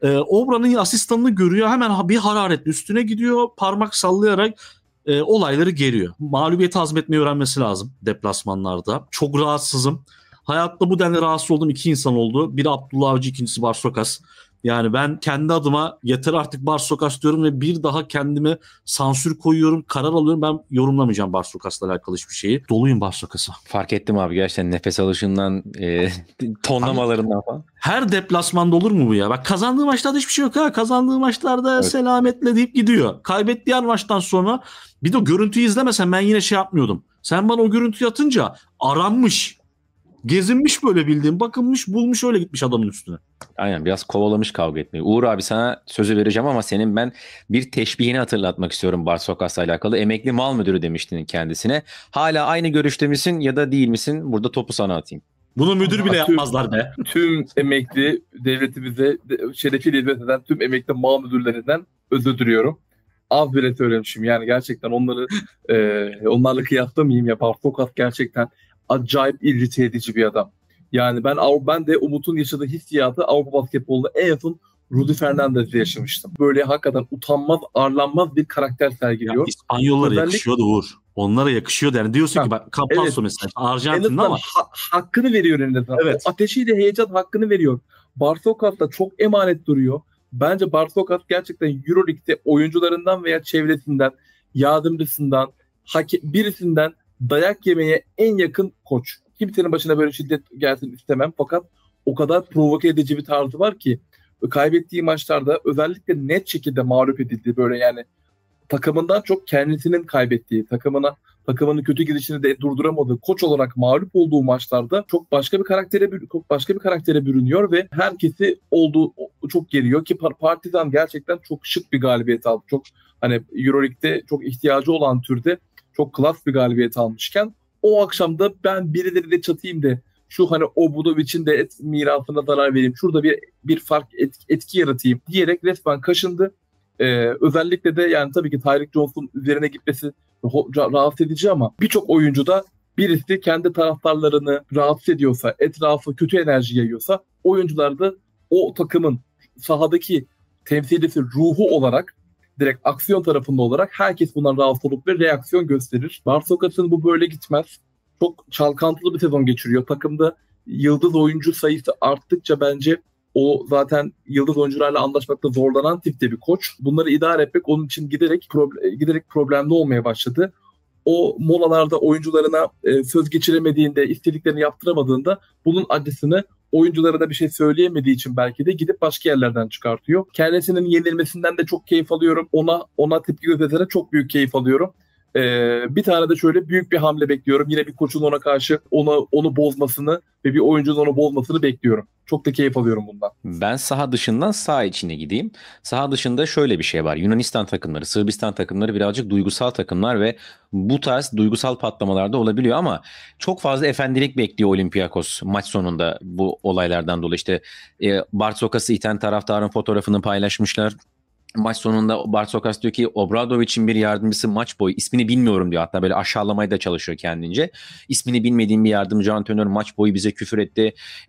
E, Obra'nın asistanını görüyor. Hemen bir hararetle üstüne gidiyor. Parmak sallayarak e, olayları geriyor. Mağlubiyeti hazmetmeyi öğrenmesi lazım deplasmanlarda. Çok rahatsızım. Hayatta bu denli rahatsız olduğum iki insan oldu. Biri Abdullah Avcı, ikincisi Barsokas. Yani ben kendi adıma yeter artık Barsokas diyorum ve bir daha kendime sansür koyuyorum, karar alıyorum. Ben yorumlamayacağım Barsokas'la alakalı hiçbir şeyi. Doluyum Barsokas'a. Fark ettim abi gerçekten nefes alışından, e, tonlamalarından falan. Her deplasmanda olur mu bu ya? Bak kazandığı maçlarda hiçbir şey yok ha. Kazandığı maçlarda evet. selametle deyip gidiyor. Kaybettiği her maçtan sonra bir de o görüntüyü izlemesen ben yine şey yapmıyordum. Sen bana o görüntüyü atınca aranmış. Gezinmiş böyle bildiğin. Bakınmış bulmuş öyle gitmiş adamın üstüne. Aynen biraz kovalamış kavga etmeyi. Uğur abi sana sözü vereceğim ama senin ben bir teşbihini hatırlatmak istiyorum Bar Sokas'la alakalı. Emekli mal müdürü demiştin kendisine. Hala aynı görüşte misin ya da değil misin? Burada topu sana atayım. Bunu müdür bile yapmazlar be. Tüm emekli devletimize şerefiyle hizmet eden tüm emekli mal müdürlerinden özür diliyorum. Az bile söylemişim yani gerçekten onları e, onlarla kıyaslamayayım ya. Bar Sokas gerçekten acayip irrite edici bir adam. Yani ben ben de Umut'un yaşadığı hissiyatı Avrupa basketbolunda en yakın Rudy Fernandez'le yaşamıştım. Böyle hakikaten utanmaz, arlanmaz bir karakter sergiliyor. Ya, İspanyollara Özellikle... yakışıyor da Uğur. Onlara yakışıyor yani. Diyorsun ha, ki bak Campazzo evet. mesela Arjantin'de ama. Ha, hakkını veriyor en azından. Evet. O ateşiyle heyecan hakkını veriyor. Bartokat da çok emanet duruyor. Bence Bartokat gerçekten Euroleague'de oyuncularından veya çevresinden, yardımcısından, birisinden dayak yemeye en yakın koç. Kimsenin başına böyle şiddet gelsin istemem fakat o kadar provoke edici bir tarzı var ki kaybettiği maçlarda özellikle net şekilde mağlup edildiği böyle yani takımından çok kendisinin kaybettiği, takımına takımının kötü gidişini de durduramadığı, koç olarak mağlup olduğu maçlarda çok başka bir karaktere çok başka bir karaktere bürünüyor ve herkesi olduğu çok geriyor ki Partizan gerçekten çok şık bir galibiyet aldı. Çok hani EuroLeague'de çok ihtiyacı olan türde çok klas bir galibiyet almışken o akşam da ben birileriyle çatayım de şu hani Obudovic'in de et, mirasına zarar vereyim. Şurada bir bir fark et, etki yaratayım diyerek resmen kaşındı. Ee, özellikle de yani tabii ki Tyreek Johnson üzerine gitmesi rahatsız edici ama birçok oyuncu da birisi kendi taraftarlarını rahatsız ediyorsa, etrafı kötü enerji yayıyorsa oyuncular da o takımın sahadaki temsilcisi ruhu olarak direkt aksiyon tarafında olarak herkes bundan rahatsız olup ve reaksiyon gösterir. Bartokas'ın bu böyle gitmez. Çok çalkantılı bir sezon geçiriyor. Takımda yıldız oyuncu sayısı arttıkça bence o zaten yıldız oyuncularla anlaşmakta zorlanan tipte bir koç. Bunları idare etmek onun için giderek proble- giderek problemli olmaya başladı. O molalarda oyuncularına e, söz geçiremediğinde, istediklerini yaptıramadığında bunun adresini oyunculara da bir şey söyleyemediği için belki de gidip başka yerlerden çıkartıyor. Kendisinin yenilmesinden de çok keyif alıyorum. Ona ona tepki gösterene çok büyük keyif alıyorum. Ee, bir tane de şöyle büyük bir hamle bekliyorum. Yine bir koçun ona karşı ona onu bozmasını ve bir oyuncunun onu bozmasını bekliyorum. Çok da keyif alıyorum bundan. Ben saha dışından saha içine gideyim. Saha dışında şöyle bir şey var. Yunanistan takımları, Sırbistan takımları birazcık duygusal takımlar ve bu tarz duygusal patlamalarda olabiliyor ama çok fazla efendilik bekliyor Olympiakos maç sonunda bu olaylardan dolayı. İşte e, Bartsokas'ı iten taraftarın fotoğrafını paylaşmışlar maç sonunda Barsokas diyor ki Obradovic'in bir yardımcısı maç boyu ismini bilmiyorum diyor. Hatta böyle aşağılamaya da çalışıyor kendince. İsmini bilmediğim bir yardımcı antrenör maç boyu bize küfür etti.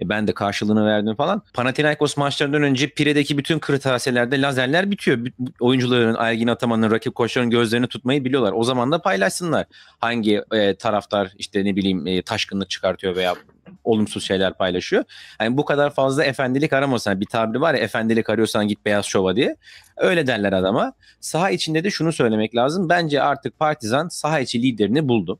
E, ben de karşılığını verdim falan. Panathinaikos maçlarından önce Pire'deki bütün kırtasiyelerde lazerler bitiyor. Oyuncuların, Ergin Ataman'ın, rakip koçların gözlerini tutmayı biliyorlar. O zaman da paylaşsınlar. Hangi e, taraftar işte ne bileyim e, taşkınlık çıkartıyor veya olumsuz şeyler paylaşıyor. Hani bu kadar fazla efendilik aramasan bir tabiri var ya efendilik arıyorsan git beyaz şova diye. Öyle derler adama. Saha içinde de şunu söylemek lazım. Bence artık Partizan saha içi liderini buldu.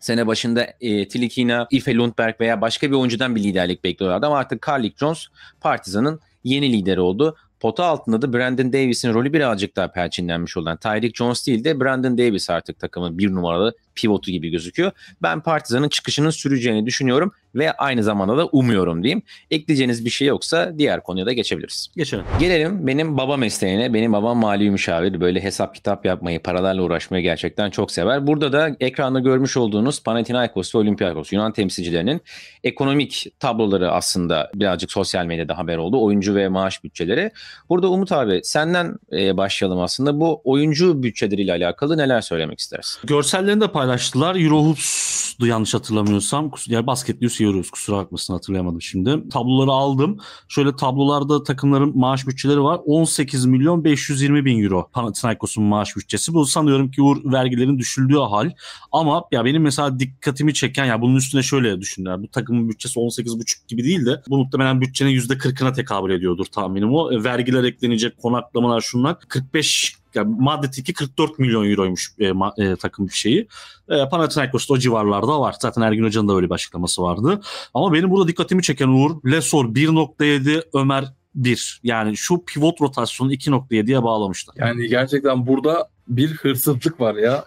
Sene başında e, Tilikina, Ife Lundberg veya başka bir oyuncudan bir liderlik bekliyorlardı ama artık Karlik Jones Partizan'ın yeni lideri oldu. Pota altında da Brandon Davis'in rolü birazcık daha perçinlenmiş olan Tyreek Jones değil de Brandon Davis artık takımın bir numaralı pivotu gibi gözüküyor. Ben Partizan'ın çıkışının süreceğini düşünüyorum ve aynı zamanda da umuyorum diyeyim. Ekleyeceğiniz bir şey yoksa diğer konuya da geçebiliriz. Geçelim. Gelelim benim baba mesleğine. Benim babam mali müşavir. Böyle hesap kitap yapmayı, paralarla uğraşmayı gerçekten çok sever. Burada da ekranda görmüş olduğunuz Panathinaikos ve Olympiakos Yunan temsilcilerinin ekonomik tabloları aslında birazcık sosyal medyada haber oldu. Oyuncu ve maaş bütçeleri. Burada Umut abi senden e, başlayalım aslında. Bu oyuncu bütçeleriyle alakalı neler söylemek istersin? Görsellerini de paylaştılar. Eurohoops yanlış hatırlamıyorsam. Yani basketli üst Eurohoops kusura bakmasın hatırlayamadım şimdi. Tabloları aldım. Şöyle tablolarda takımların maaş bütçeleri var. 18 milyon 520 bin euro Panathinaikos'un maaş bütçesi. Bu sanıyorum ki Uğur vergilerin düşüldüğü hal. Ama ya benim mesela dikkatimi çeken ya bunun üstüne şöyle düşünler. Bu takımın bütçesi 18,5 gibi değil de bu muhtemelen bütçenin %40'ına tekabül ediyordur tahminim o. E, vergiler eklenecek, konaklamalar şunlar. 45 yani Madrid 44 milyon euroymuş e, ma, e, takım şeyi. E, Panathinaikos'ta o civarlarda var. Zaten Ergin Hoca'nın da öyle bir açıklaması vardı. Ama benim burada dikkatimi çeken Uğur Lesor 1.7 Ömer 1. Yani şu pivot rotasyonu 2.7'ye bağlamışlar. Yani gerçekten burada bir hırsızlık var ya.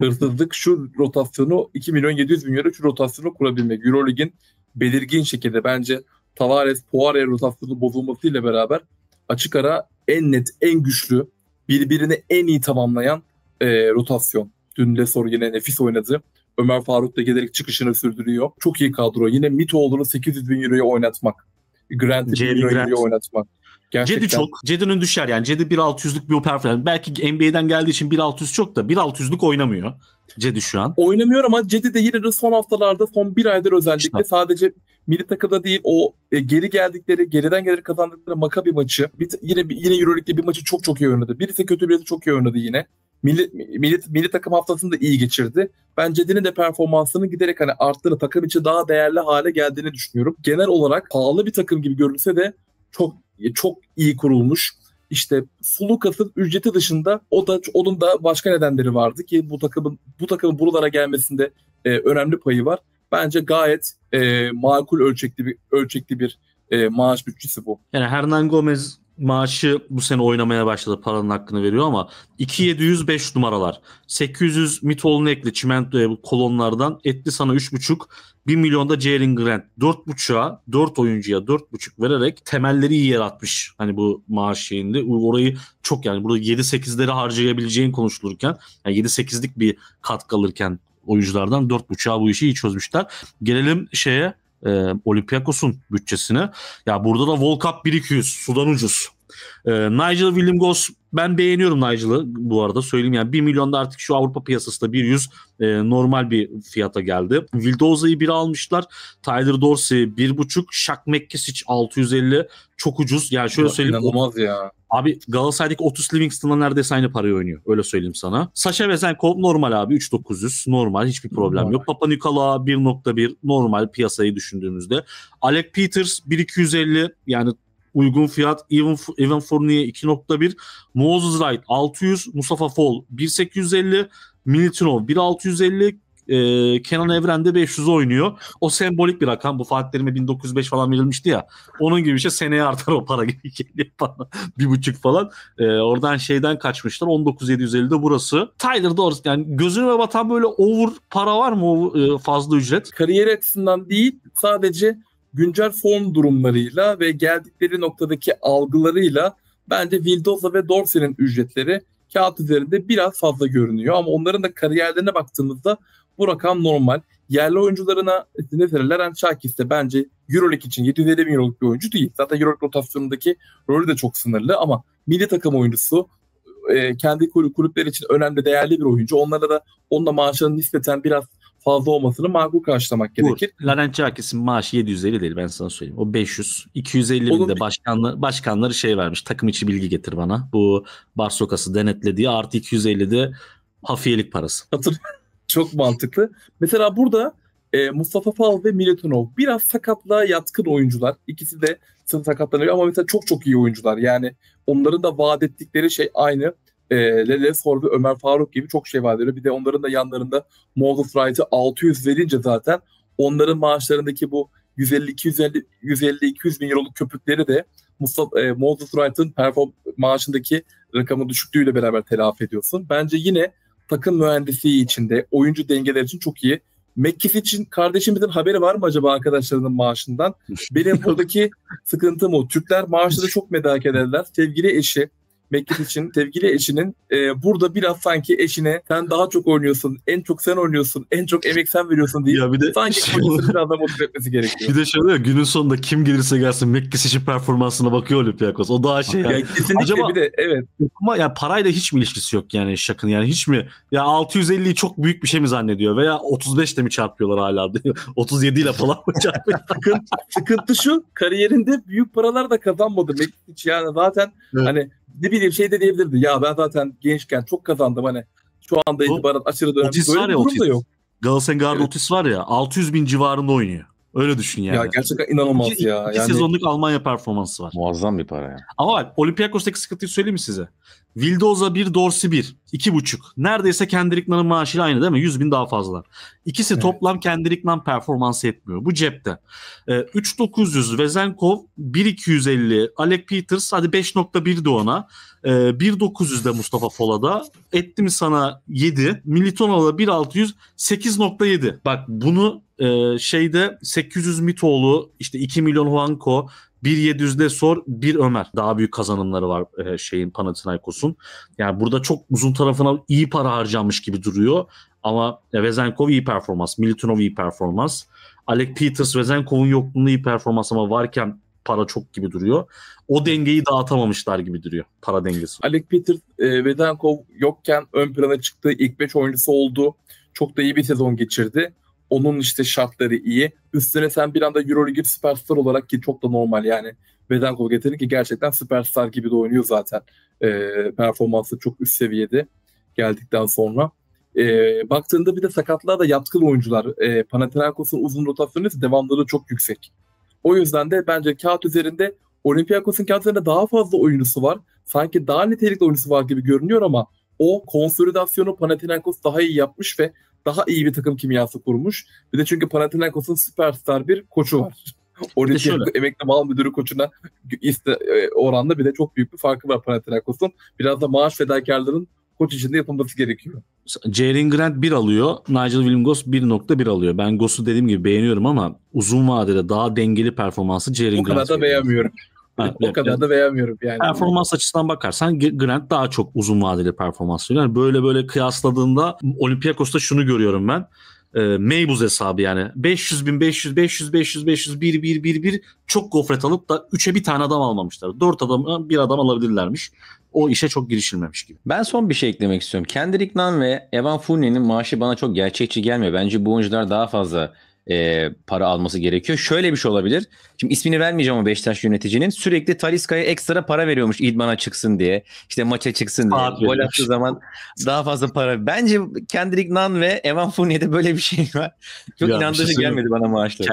Hırsızlık şu rotasyonu 2 milyon 700 bin euro şu rotasyonu kurabilmek. Eurolig'in belirgin şekilde bence Tavares, Poirier rotasyonu bozulmasıyla beraber açık ara en net, en güçlü birbirini en iyi tamamlayan e, rotasyon. Dün soru yine nefis oynadı. Ömer Faruk da giderek çıkışını sürdürüyor. Çok iyi kadro. Yine Mitoğlu'nu 800 bin euroya oynatmak. Grant'ı 1 milyon euroya oynatmak. Gerçekten. Cedi çok. Cedi'nin düşer yani. Cedi 1.600'lük bir performans. Belki NBA'den geldiği için 1.600 çok da 1.600'lük oynamıyor. Cedi şu an. Oynamıyorum ama Cedi de yine de son haftalarda son bir aydır özellikle işte. sadece milli takımda değil o e, geri geldikleri, geriden gelerek kazandıkları Makabi maçı bir, yine yine EuroLeague'de bir maçı çok çok iyi oynadı. Birisi kötü birisi çok iyi oynadı yine. Milli, milli, milli takım haftasını da iyi geçirdi. Ben Cedi'nin de performansını giderek hani arttığını, takım için daha değerli hale geldiğini düşünüyorum. Genel olarak pahalı bir takım gibi görünse de çok çok iyi kurulmuş işte Sulukas'ın ücreti dışında o da onun da başka nedenleri vardı ki bu takımın bu takımın buralara gelmesinde e, önemli payı var. Bence gayet e, makul ölçekli bir ölçekli bir e, maaş bütçesi bu. Yani Hernan Gomez maaşı bu sene oynamaya başladı. Paranın hakkını veriyor ama 2705 numaralar. 800 Mitol'un ekli çimento e, kolonlardan etti sana 3.5. 1 milyonda Jalen Grant 4.5'a 4 oyuncuya 4.5 vererek temelleri iyi yaratmış Hani bu maaş şeyinde orayı çok yani burada 7-8'leri harcayabileceğin konuşulurken yani 7-8'lik bir katkı alırken oyunculardan 4.5'a bu işi iyi çözmüşler. Gelelim şeye e, Olympiakos'un bütçesine. Ya burada da Volkap 1200 sudan ucuz. Ee, Nigel William Goss ben beğeniyorum Nigel'ı bu arada söyleyeyim yani 1 milyonda artık şu Avrupa piyasasında 100 e, normal bir fiyata geldi. Vildoza'yı 1 almışlar. Tyler Dorsey 1.5, Shaq McKissic 650 çok ucuz. Yani şöyle söyleyeyim. İnanılmaz ya. Abi Galatasaray'daki Otis Livingston'la neredeyse aynı parayı oynuyor. Öyle söyleyeyim sana. Sasha Vezenkov normal abi 3900 normal hiçbir problem normal. yok. Papa Nikola 1.1 normal piyasayı düşündüğümüzde. Alec Peters 1250 yani uygun fiyat Evan, Evan Fournier 2.1, Moses Wright 600, Mustafa Fall 1.850, Militinov 1.650, e, Kenan Evren'de 500 oynuyor. O sembolik bir rakam. Bu Fatih Terim'e 1905 falan verilmişti ya. Onun gibi bir şey seneye artar o para gibi geliyor bana. bir buçuk falan. E, oradan şeyden kaçmışlar. 19750'de burası. Tyler Doris yani gözüne batan böyle over para var mı o, e, fazla ücret? Kariyer açısından değil. Sadece güncel form durumlarıyla ve geldikleri noktadaki algılarıyla bence Vildoza ve Dorsey'nin ücretleri kağıt üzerinde biraz fazla görünüyor. Ama onların da kariyerlerine baktığımızda bu rakam normal. Yerli oyuncularına ne derler? Şakis de bence Euroleague için 750 bin euroluk bir oyuncu değil. Zaten Euroleague rotasyonundaki rolü de çok sınırlı ama milli takım oyuncusu e, kendi kulüpler için önemli, değerli bir oyuncu. Onlara da onunla maaşının nispeten biraz fazla olmasını makul karşılamak gerekir. Vur. Larençakis'in maaşı 750 değil ben sana söyleyeyim. O 500. 250 Onun... binde başkanlar, başkanları şey vermiş takım içi bilgi getir bana. Bu Barsokas'ı denetlediği artı 250'de hafiyelik parası. Hatır. Çok mantıklı. Mesela burada e, Mustafa Fal ve Milutinov biraz sakatlığa yatkın oyuncular. İkisi de sakatlanıyor ama mesela çok çok iyi oyuncular. Yani onların da vaat ettikleri şey aynı e, ee, Lele Sor ve Ömer Faruk gibi çok şey vaat Bir de onların da yanlarında Moses Wright'ı 600 verince zaten onların maaşlarındaki bu 150 200 bin euroluk köpükleri de Mustafa, e, Moses Wright'ın perform maaşındaki rakamı düşüklüğüyle beraber telafi ediyorsun. Bence yine takım mühendisliği içinde, oyuncu dengeler için çok iyi. McKiff için kardeşimizin haberi var mı acaba arkadaşlarının maaşından? Benim buradaki sıkıntım o. Türkler maaşları çok merak ederler. Sevgili eşi Mekit için sevgili eşinin e, burada biraz sanki eşine sen daha çok oynuyorsun, en çok sen oynuyorsun, en çok emek sen veriyorsun diye ya bir de sanki şey biraz da motive etmesi gerekiyor. Bir de şöyle ya günün sonunda kim gelirse gelsin Mekis için performansına bakıyor Olympiakos. O daha şey Ya, kesinlikle Acaba, bir de evet. Ama ya parayla hiç mi ilişkisi yok yani Şak'ın yani hiç mi ya 650'yi çok büyük bir şey mi zannediyor veya 35 de mi çarpıyorlar hala diyor. 37 ile falan mı çarpıyor? sıkıntı, sıkıntı şu kariyerinde büyük paralar da kazanmadı Mekis yani zaten evet. hani ne bileyim şey de diyebilirdi. Ya ben zaten gençken çok kazandım hani şu anda itibaren aşırı dönem. Otis Böyle var ya Otis. Yok. Galatasaray'ın gardı evet. Otis var ya 600 bin civarında oynuyor. Öyle düşün yani. Ya gerçekten inanılmaz iki, ya. İki yani... sezonluk Almanya performansı var. Muazzam bir para ya Ama bak Olympiakos'taki sıkıntıyı söyleyeyim mi size? Vildoza 1, Dorsi 1. 2,5. Neredeyse Kendrick Nunn'ın maaşıyla aynı değil mi? 100 bin daha fazla. İkisi evet. toplam Kendrick Nunn performansı etmiyor. Bu cepte. E, ee, 3,900 Vezenkov, 1,250 Alec Peters, hadi 5,1 de ona. E, ee, 1,900 de Mustafa Fola'da Etti mi sana 7. Militonola 1,600, 8,7. Bak bunu e, şeyde 800 Mitoğlu, işte 2 milyon Huanko, bir yedüzde sor, bir Ömer. Daha büyük kazanımları var e, şeyin Panathinaikos'un. Yani burada çok uzun tarafına iyi para harcanmış gibi duruyor. Ama e, Vezenkov iyi performans, Militinov iyi performans. Alec Peters, Vezenkov'un yokluğunda iyi performans ama varken para çok gibi duruyor. O dengeyi dağıtamamışlar gibi duruyor para dengesi. Alec Peters e, Vedenkov yokken ön plana çıktı. ilk 5 oyuncusu oldu. Çok da iyi bir sezon geçirdi. Onun işte şartları iyi. Üstüne sen bir anda Euroleague süperstar olarak ki çok da normal yani. Bedenkol getirir ki gerçekten süperstar gibi de oynuyor zaten. E, performansı çok üst seviyede geldikten sonra. E, baktığında bir de sakatlığa da yatkın oyuncular. E, Panathinaikos'un uzun rotasyonu ise devamlılığı çok yüksek. O yüzden de bence kağıt üzerinde Olympiakos'un kağıt üzerinde daha fazla oyuncusu var. Sanki daha nitelikli oyuncusu var gibi görünüyor ama o konsolidasyonu Panathinaikos daha iyi yapmış ve daha iyi bir takım kimyası kurmuş. Bir de çünkü Panathinaikos'un süperstar bir koçu var. Oradaki emekli mal müdürü koçuna iste, e, oranla bir de çok büyük bir farkı var Panathinaikos'un. Biraz da maaş fedakarlığının koç içinde yapılması gerekiyor. Jalen Grant 1 alıyor. Nigel Williams 1.1 alıyor. Ben Goss'u dediğim gibi beğeniyorum ama uzun vadede daha dengeli performansı Jalen Grant. Bu kadar da beğenmiyorum. o kadar da beğenmiyorum yani. Performans açısından bakarsan Grant daha çok uzun vadeli performans veriyor. Yani böyle böyle kıyasladığında Olympiakos'ta şunu görüyorum ben. E, ee, Maybuz hesabı yani. 500 bin 500 500 500 500 1 1 1 1 çok gofret alıp da 3'e bir tane adam almamışlar. 4 adam bir adam alabilirlermiş. O işe çok girişilmemiş gibi. Ben son bir şey eklemek istiyorum. Kendrick Nunn ve Evan Fournier'in maaşı bana çok gerçekçi gelmiyor. Bence bu oyuncular daha fazla e, para alması gerekiyor. Şöyle bir şey olabilir. Şimdi ismini vermeyeceğim ama Beşiktaş yöneticinin. Sürekli Taliska'ya ekstra para veriyormuş idmana çıksın diye. İşte maça çıksın diye. Abi, Gol attığı zaman daha fazla para. Bence Kendrick Nunn ve Evan Fournier'de böyle bir şey var. Çok ya, şey inandırıcı şey gelmedi bana maaşları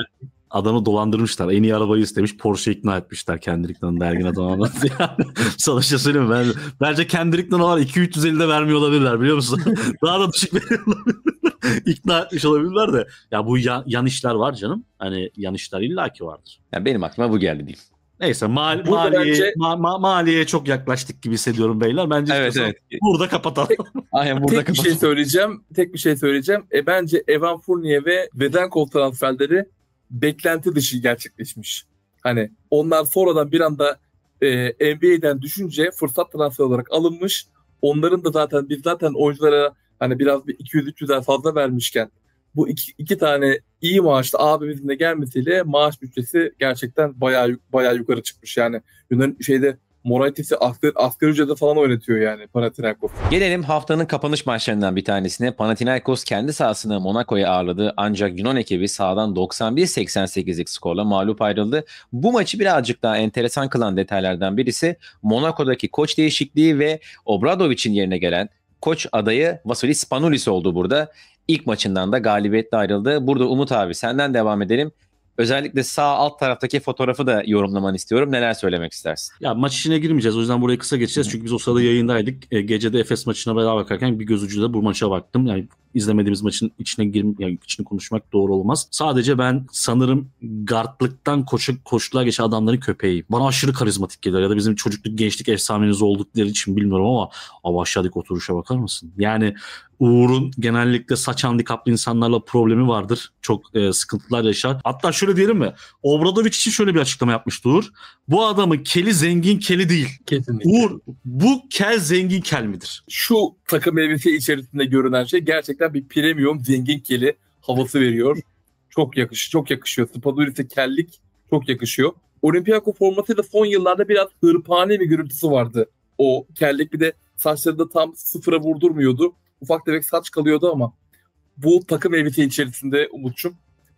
adamı dolandırmışlar. En iyi arabayı istemiş. Porsche ikna etmişler Kendrick'ten da Ergin Ataman'ı. yani, sana şey söyleyeyim ben, bence Kendrick'ten o var 2-350'de vermiyor olabilirler biliyor musun? Daha da düşük veriyor olabilirler. ikna etmiş olabilirler de. Ya bu ya, yan işler var canım. Hani yan işler illaki vardır. Ya benim aklıma bu geldi diyeyim. Neyse mal, burada maliye, bence... ma, ma, maliyeye çok yaklaştık gibi hissediyorum beyler. Bence evet, evet. burada kapatalım. Tek, Aynen burada tek kapatalım. bir şey söyleyeceğim. Tek bir şey söyleyeceğim. E, bence Evan Fournier ve Vedenkov transferleri beklenti dışı gerçekleşmiş. Hani onlar sonradan bir anda e, NBA'den düşünce fırsat transferi olarak alınmış. Onların da zaten biz zaten oyunculara hani biraz bir 200-300'den fazla vermişken bu iki, iki tane iyi maaşlı abimizin de gelmesiyle maaş bütçesi gerçekten bayağı bayağı yukarı çıkmış. Yani Yunan şeyde Moraitis'i asgari, asgari ücrete falan oynatıyor yani Panathinaikos. Gelelim haftanın kapanış maçlarından bir tanesine. Panathinaikos kendi sahasını Monaco'ya ağırladı. Ancak Yunan ekibi sahadan 91-88'lik skorla mağlup ayrıldı. Bu maçı birazcık daha enteresan kılan detaylardan birisi Monaco'daki koç değişikliği ve Obradovic'in yerine gelen koç adayı Vasilis Spanulis oldu burada. İlk maçından da galibiyetle ayrıldı. Burada Umut abi senden devam edelim. Özellikle sağ alt taraftaki fotoğrafı da yorumlamanı istiyorum. Neler söylemek istersin? Ya maç içine girmeyeceğiz. O yüzden burayı kısa geçeceğiz. Çünkü biz o sırada yayındaydık. E, gece de Efes maçına beraber bakarken bir göz ucuyla bu maça baktım. Yani izlemediğimiz maçın içine gir yani içini konuşmak doğru olmaz. Sadece ben sanırım gardlıktan koşu, koşluğa geçen adamların köpeği. Bana aşırı karizmatik gelir ya da bizim çocukluk gençlik efsanemiz oldukları için bilmiyorum ama ama aşağıdaki oturuşa bakar mısın? Yani Uğur'un genellikle saç handikaplı insanlarla problemi vardır. Çok e, sıkıntılar yaşar. Hatta şöyle diyelim mi? Obradoviç için şöyle bir açıklama yapmıştı Uğur. Bu adamın keli zengin keli değil. Kesinlikle. Uğur bu kel zengin kel midir? Şu takım elbise içerisinde görünen şey gerçekten bir premium zengin keli havası veriyor. çok yakışıyor, çok yakışıyor. Spadulis'e kellik çok yakışıyor. Olympiako formatıyla son yıllarda biraz hırpani bir görüntüsü vardı. O kellik bir de saçları da tam sıfıra vurdurmuyordu ufak tefek saç kalıyordu ama bu takım evliliği içerisinde Umut'cum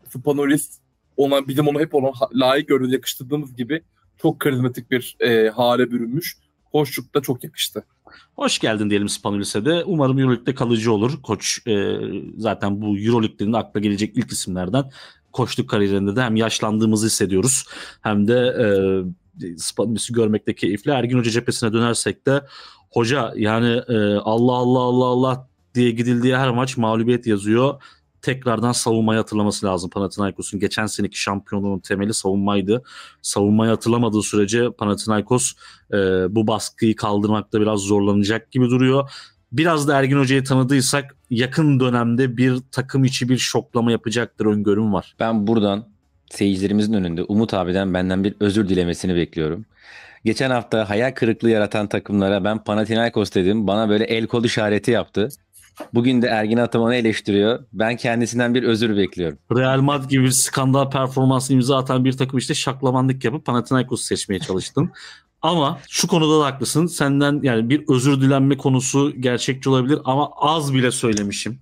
Spanolis ona bizim onu hep olan layık gördüğümüz yakıştırdığımız gibi çok karizmatik bir e, hale bürünmüş. Koçluk da çok yakıştı. Hoş geldin diyelim Spanolis'e de. Umarım Euroleague'de kalıcı olur. Koç e, zaten bu Euroleague'lerin akla gelecek ilk isimlerden. Koçluk kariyerinde de hem yaşlandığımızı hissediyoruz hem de e, Spanolis'i görmekte keyifli. Ergin Hoca cephesine dönersek de hoca yani e, Allah Allah Allah Allah diye gidildiği her maç mağlubiyet yazıyor. Tekrardan savunmayı hatırlaması lazım Panathinaikos'un. Geçen seneki şampiyonluğun temeli savunmaydı. Savunmayı hatırlamadığı sürece Panathinaikos e, bu baskıyı kaldırmakta biraz zorlanacak gibi duruyor. Biraz da Ergin Hoca'yı tanıdıysak yakın dönemde bir takım içi bir şoklama yapacaktır öngörüm var. Ben buradan seyircilerimizin önünde Umut abiden benden bir özür dilemesini bekliyorum. Geçen hafta hayal kırıklığı yaratan takımlara ben Panathinaikos dedim. Bana böyle el kol işareti yaptı. Bugün de Ergin Ataman'ı eleştiriyor. Ben kendisinden bir özür bekliyorum. Real Madrid gibi bir skandal performansı imza atan bir takım işte şaklamanlık yapıp Panathinaikos'u seçmeye çalıştın. Ama şu konuda da haklısın. Senden yani bir özür dilenme konusu gerçekçi olabilir ama az bile söylemişim.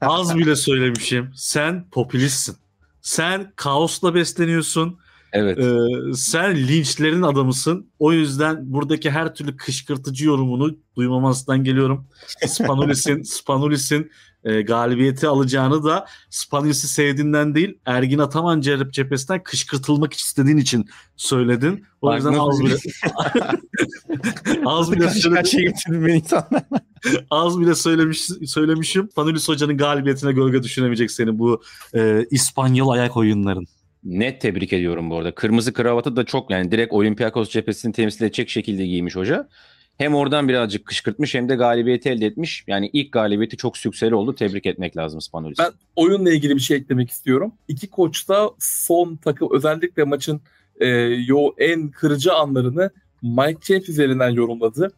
az bile söylemişim. Sen popülistsin. Sen kaosla besleniyorsun. Evet. Ee, sen linçlerin adamısın. O yüzden buradaki her türlü kışkırtıcı yorumunu duymamasından geliyorum. Spanulis'in Spanulis'in e, galibiyeti alacağını da Spanulis'i sevdiğinden değil Ergin Ataman Cerep cephesinden kışkırtılmak istediğin için söyledin. O Bak, yüzden az bile az bile şey söylemişim. az bile söylemiş, söylemişim. Panulis Hoca'nın galibiyetine gölge düşünemeyecek seni bu e, İspanyol ayak oyunların net tebrik ediyorum bu arada. Kırmızı kravatı da çok yani direkt Olympiakos cephesini temsil edecek şekilde giymiş hoca. Hem oradan birazcık kışkırtmış hem de galibiyeti elde etmiş. Yani ilk galibiyeti çok sükseli oldu. Tebrik etmek lazım Spanolis'i. Ben oyunla ilgili bir şey eklemek istiyorum. İki koç da son takım özellikle maçın e, yo en kırıcı anlarını Mike James üzerinden yorumladı.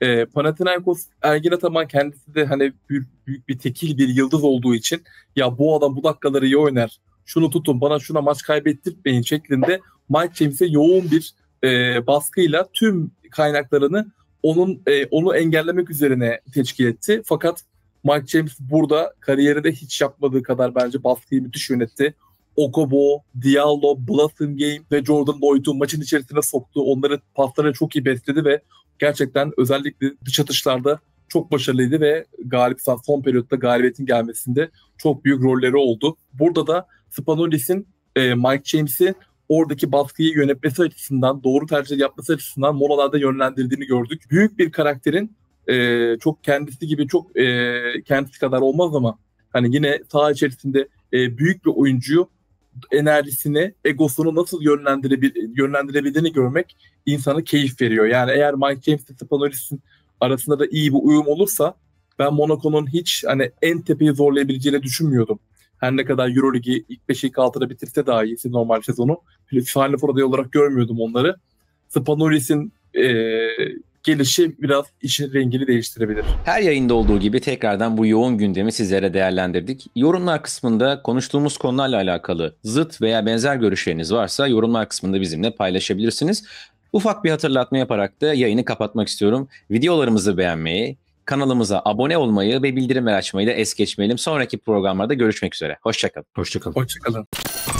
E, Panathinaikos Ergin Ataman kendisi de hani büyük, büyük bir tekil bir yıldız olduğu için ya bu adam bu dakikaları iyi oynar şunu tutun bana şuna maç kaybettirtmeyin şeklinde Mike James'e yoğun bir e, baskıyla tüm kaynaklarını onun e, onu engellemek üzerine teşkil etti. Fakat Mike James burada kariyerinde hiç yapmadığı kadar bence baskıyı müthiş yönetti. Okobo, Diallo, Blossom Game ve Jordan Lloyd'u maçın içerisine soktu. onları paslarını çok iyi besledi ve gerçekten özellikle dış atışlarda çok başarılıydı ve galip son periyotta galibiyetin gelmesinde çok büyük rolleri oldu. Burada da Spanolis'in e, Mike James'i oradaki baskıyı yönetmesi açısından, doğru tercih yapması açısından molalarda yönlendirdiğini gördük. Büyük bir karakterin e, çok kendisi gibi çok e, kendisi kadar olmaz ama hani yine saha içerisinde e, büyük bir oyuncuyu enerjisini, egosunu nasıl yönlendirebil yönlendirebildiğini görmek insana keyif veriyor. Yani eğer Mike James ve Spanolis'in arasında da iyi bir uyum olursa ben Monaco'nun hiç hani en tepeyi zorlayabileceğini düşünmüyordum her ne kadar Euroligi ilk 5'e ilk 6'da bitirse daha iyisi normal sezonu. Final Four adayı olarak görmüyordum onları. Spanolis'in e, gelişi biraz işin rengini değiştirebilir. Her yayında olduğu gibi tekrardan bu yoğun gündemi sizlere değerlendirdik. Yorumlar kısmında konuştuğumuz konularla alakalı zıt veya benzer görüşleriniz varsa yorumlar kısmında bizimle paylaşabilirsiniz. Ufak bir hatırlatma yaparak da yayını kapatmak istiyorum. Videolarımızı beğenmeyi, Kanalımıza abone olmayı ve bildirimleri açmayı da es geçmeyelim. Sonraki programlarda görüşmek üzere. Hoşçakalın. Hoşçakalın. Hoşçakalın.